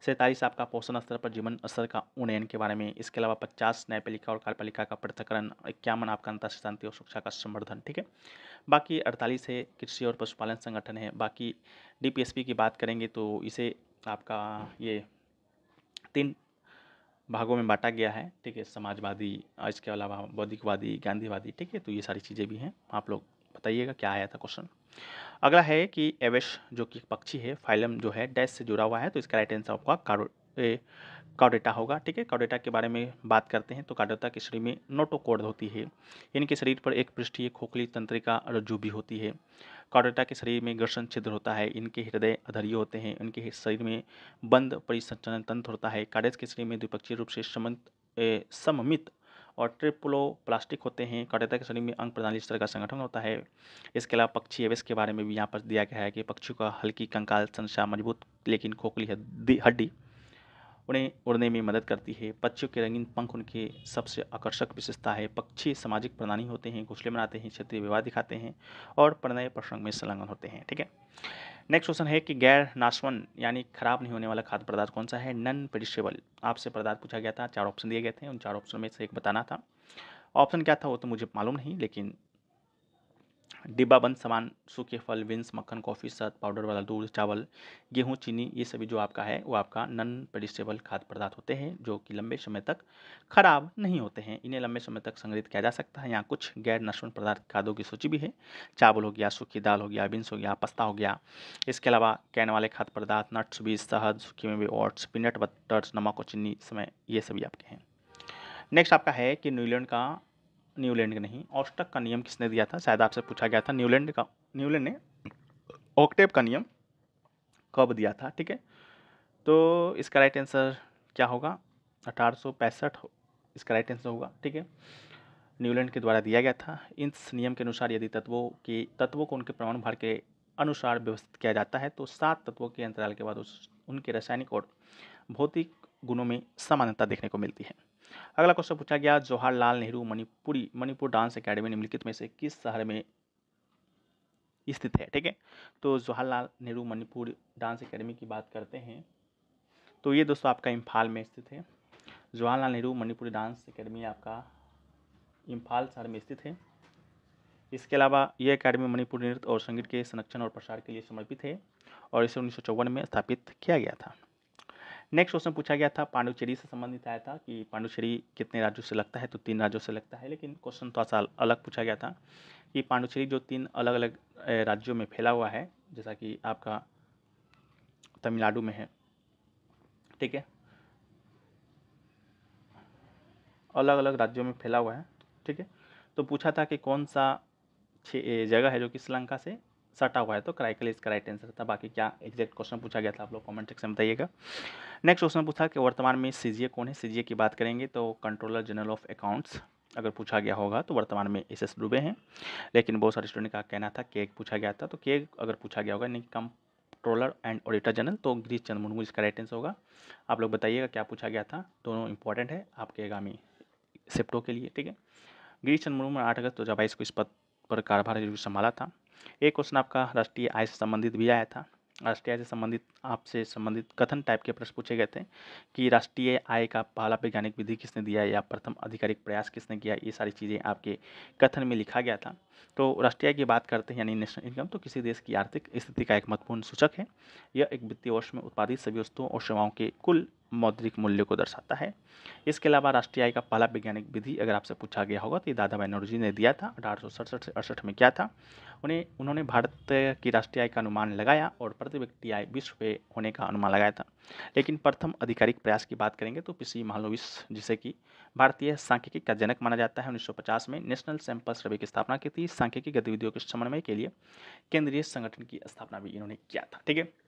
सैंतालीस आपका पोषण स्तर पर जीवन स्तर का उन्नयन के बारे में इसके अलावा पचास न्यायपालिका और कार्यपालिका का पृथकरण इक्यावन आपका अंतर शांति और सुरक्षा का संवर्धन ठीक है बाकी अड़तालीस है कृषि और पशुपालन संगठन है बाकी डी की बात करेंगे तो इसे आपका ये तीन भागों में बांटा गया है ठीक है समाजवादी इसके अलावा बौद्धिकवादी गांधीवादी ठीक है तो ये सारी चीज़ें भी हैं आप लोग बताइएगा क्या आया था क्वेश्चन अगला है कि एवेश जो कि पक्षी है फाइलम जो है डैश से जुड़ा हुआ है तो इसका राइट आंसर आपका कारो कार्डेटा होगा ठीक है कार्डेटा के बारे में बात करते हैं तो कार्डेटा के शरीर में नोटोकोड होती है इनके शरीर पर एक पृष्ठीय खोखली तंत्रिका रज्जु भी होती है कार्डेटा के शरीर में घर्षण छिद्र होता है इनके हृदय अधरीय होते हैं इनके शरीर में बंद परिसंचलन तंत्र होता है कार्डेट के शरीर में द्विपक्षीय रूप से समित सममित और ट्रिपलो प्लास्टिक होते हैं कटेता के शरीर में अंग प्रणाली स्तर का संगठन होता है इसके अलावा पक्षी एवेस के बारे में भी यहाँ पर दिया गया है कि पक्षियों का हल्की कंकाल संशा मजबूत लेकिन खोखली हड्डी उन्हें उड़ने में मदद करती है पक्षियों के रंगीन पंख उनके सबसे आकर्षक विशेषता है पक्षी सामाजिक प्रणाली होते हैं घोसले बनाते हैं क्षेत्रीय विवाह दिखाते हैं और प्रणय प्रसंग में संलग्न होते हैं ठीक है नेक्स्ट क्वेश्चन है कि गैर नाशवन यानी खराब नहीं होने वाला खाद्य पदार्थ कौन सा है नन पेडिशेबल आपसे पदार्थ पूछा गया था चार ऑप्शन दिए गए थे उन चार ऑप्शन में से एक बताना था ऑप्शन क्या था वो तो मुझे मालूम नहीं लेकिन डिब्बा बंद सामान सूखे फल विंस मक्खन कॉफ़ी सत पाउडर वाला दूध चावल गेहूँ चीनी ये सभी जो आपका है वो आपका नन पेडिस्टेबल खाद्य पदार्थ होते हैं जो कि लंबे समय तक खराब नहीं होते हैं इन्हें लंबे समय तक संग्रहित किया जा सकता है यहाँ कुछ गैर नशवन पदार्थ खादों की सूची भी है चावल हो गया सूखी दाल हो गया बीन्स हो गया पस्ता हो गया इसके अलावा कैन वाले खाद्य पदार्थ नट्स बीज शहद सूखी में ओट्स पीनट बटर्स नमक और चीनी समय ये सभी आपके हैं नेक्स्ट आपका है कि न्यूजीलैंड का न्यूलैंड के नहीं ऑस्टक का नियम किसने दिया था शायद आपसे पूछा गया था न्यूलैंड का न्यूलैंड ने ऑक्टेव का नियम कब दिया था ठीक है तो इसका राइट आंसर क्या होगा अठारह हो, इसका राइट आंसर होगा ठीक है न्यूलैंड के द्वारा दिया गया था इन नियम के अनुसार यदि तत्वों के तत्वों को उनके प्रमाण भार के अनुसार व्यवस्थित किया जाता है तो सात तत्वों के अंतराल के बाद उस उनके रासायनिक और भौतिक गुणों में समानता देखने को मिलती है अगला क्वेश्चन पूछा गया जवाहरलाल नेहरू मणिपुरी मणिपुर डांस अकेडमी निम्नलिखित में से किस शहर में स्थित है ठीक है तो जवाहरलाल नेहरू मणिपुर डांस अकेडमी की बात करते हैं तो ये दोस्तों आपका इम्फाल में स्थित है जवाहरलाल नेहरू मणिपुरी डांस अकेडमी आपका इम्फाल शहर में स्थित है इसके अलावा ये अकेडमी मणिपुर नृत्य और संगीत के संरक्षण और प्रसार के लिए समर्पित है और इसे उन्नीस में स्थापित किया गया था नेक्स्ट क्वेश्चन पूछा गया था पांडुचेरी से संबंधित आया था कि पांडुचेरी कितने राज्यों से लगता है तो तीन राज्यों से लगता है लेकिन क्वेश्चन थोड़ा सा अलग पूछा गया था कि पांडुचेरी जो तीन अलग अलग राज्यों में फैला हुआ है जैसा कि आपका तमिलनाडु में है ठीक है अलग अलग राज्यों में फैला हुआ है ठीक है तो पूछा था कि कौन सा जगह है जो कि श्रीलंका से सटा हुआ है तो क्राइकल इसका राइट आंसर था बाकी क्या एग्जैक्ट क्वेश्चन पूछा गया था आप लोग कमेंट सेक्शन में बताइएगा नेक्स्ट क्वेश्चन पूछा कि वर्तमान में सी कौन है सी की बात करेंगे तो कंट्रोलर जनरल ऑफ अकाउंट्स अगर पूछा गया होगा तो वर्तमान में एस एस डूबे हैं लेकिन बहुत सारे स्टूडेंट का कहना था केक पूछा गया था तो केक अगर पूछा गया होगा यानी कंट्रोलर एंड ऑडिटर जनरल तो गिरीश चंद्र मुर्मू इसका राइट आंसर होगा आप लोग बताइएगा क्या पूछा गया था दोनों इंपॉर्टेंट है आपके आगामी सेप्टो के लिए ठीक है गिरीश चंद्र मुर्मू ने आठ अगस्त दो हज़ार बाईस को इस पद पर कार्यभार संभाला था एक क्वेश्चन आपका राष्ट्रीय आय से संबंधित भी आया था राष्ट्रीय आय से संबंधित आपसे संबंधित कथन टाइप के प्रश्न पूछे गए थे कि राष्ट्रीय आय का पहला वैज्ञानिक विधि किसने दिया या प्रथम आधिकारिक प्रयास किसने किया ये सारी चीज़ें आपके कथन में लिखा गया था तो राष्ट्रीय आय की बात करते हैं यानी नेशनल इनकम तो किसी देश की आर्थिक स्थिति का एक महत्वपूर्ण सूचक है यह एक वित्तीय वर्ष में उत्पादित सभी वस्तुओं और सेवाओं के कुल मौद्रिक मूल्य को दर्शाता है इसके अलावा राष्ट्रीय आय का पहला वैज्ञानिक विधि अगर आपसे पूछा गया होगा तो ये दादा बनर्जी ने दिया था अठारह से अड़सठ में क्या था उन्हें उन्होंने भारत की राष्ट्रीय आय का अनुमान लगाया और प्रति व्यक्ति आय बीस रुपये होने का अनुमान लगाया था लेकिन प्रथम आधिकारिक प्रयास की बात करेंगे तो पीसी महालोविस जिसे कि भारतीय सांख्यिकी का जनक माना जाता है 1950 में नेशनल सैंपल सर्वे की स्थापना की थी सांख्यिकी गतिविधियों के समन्वय के लिए केंद्रीय संगठन की स्थापना भी इन्होंने किया था ठीक है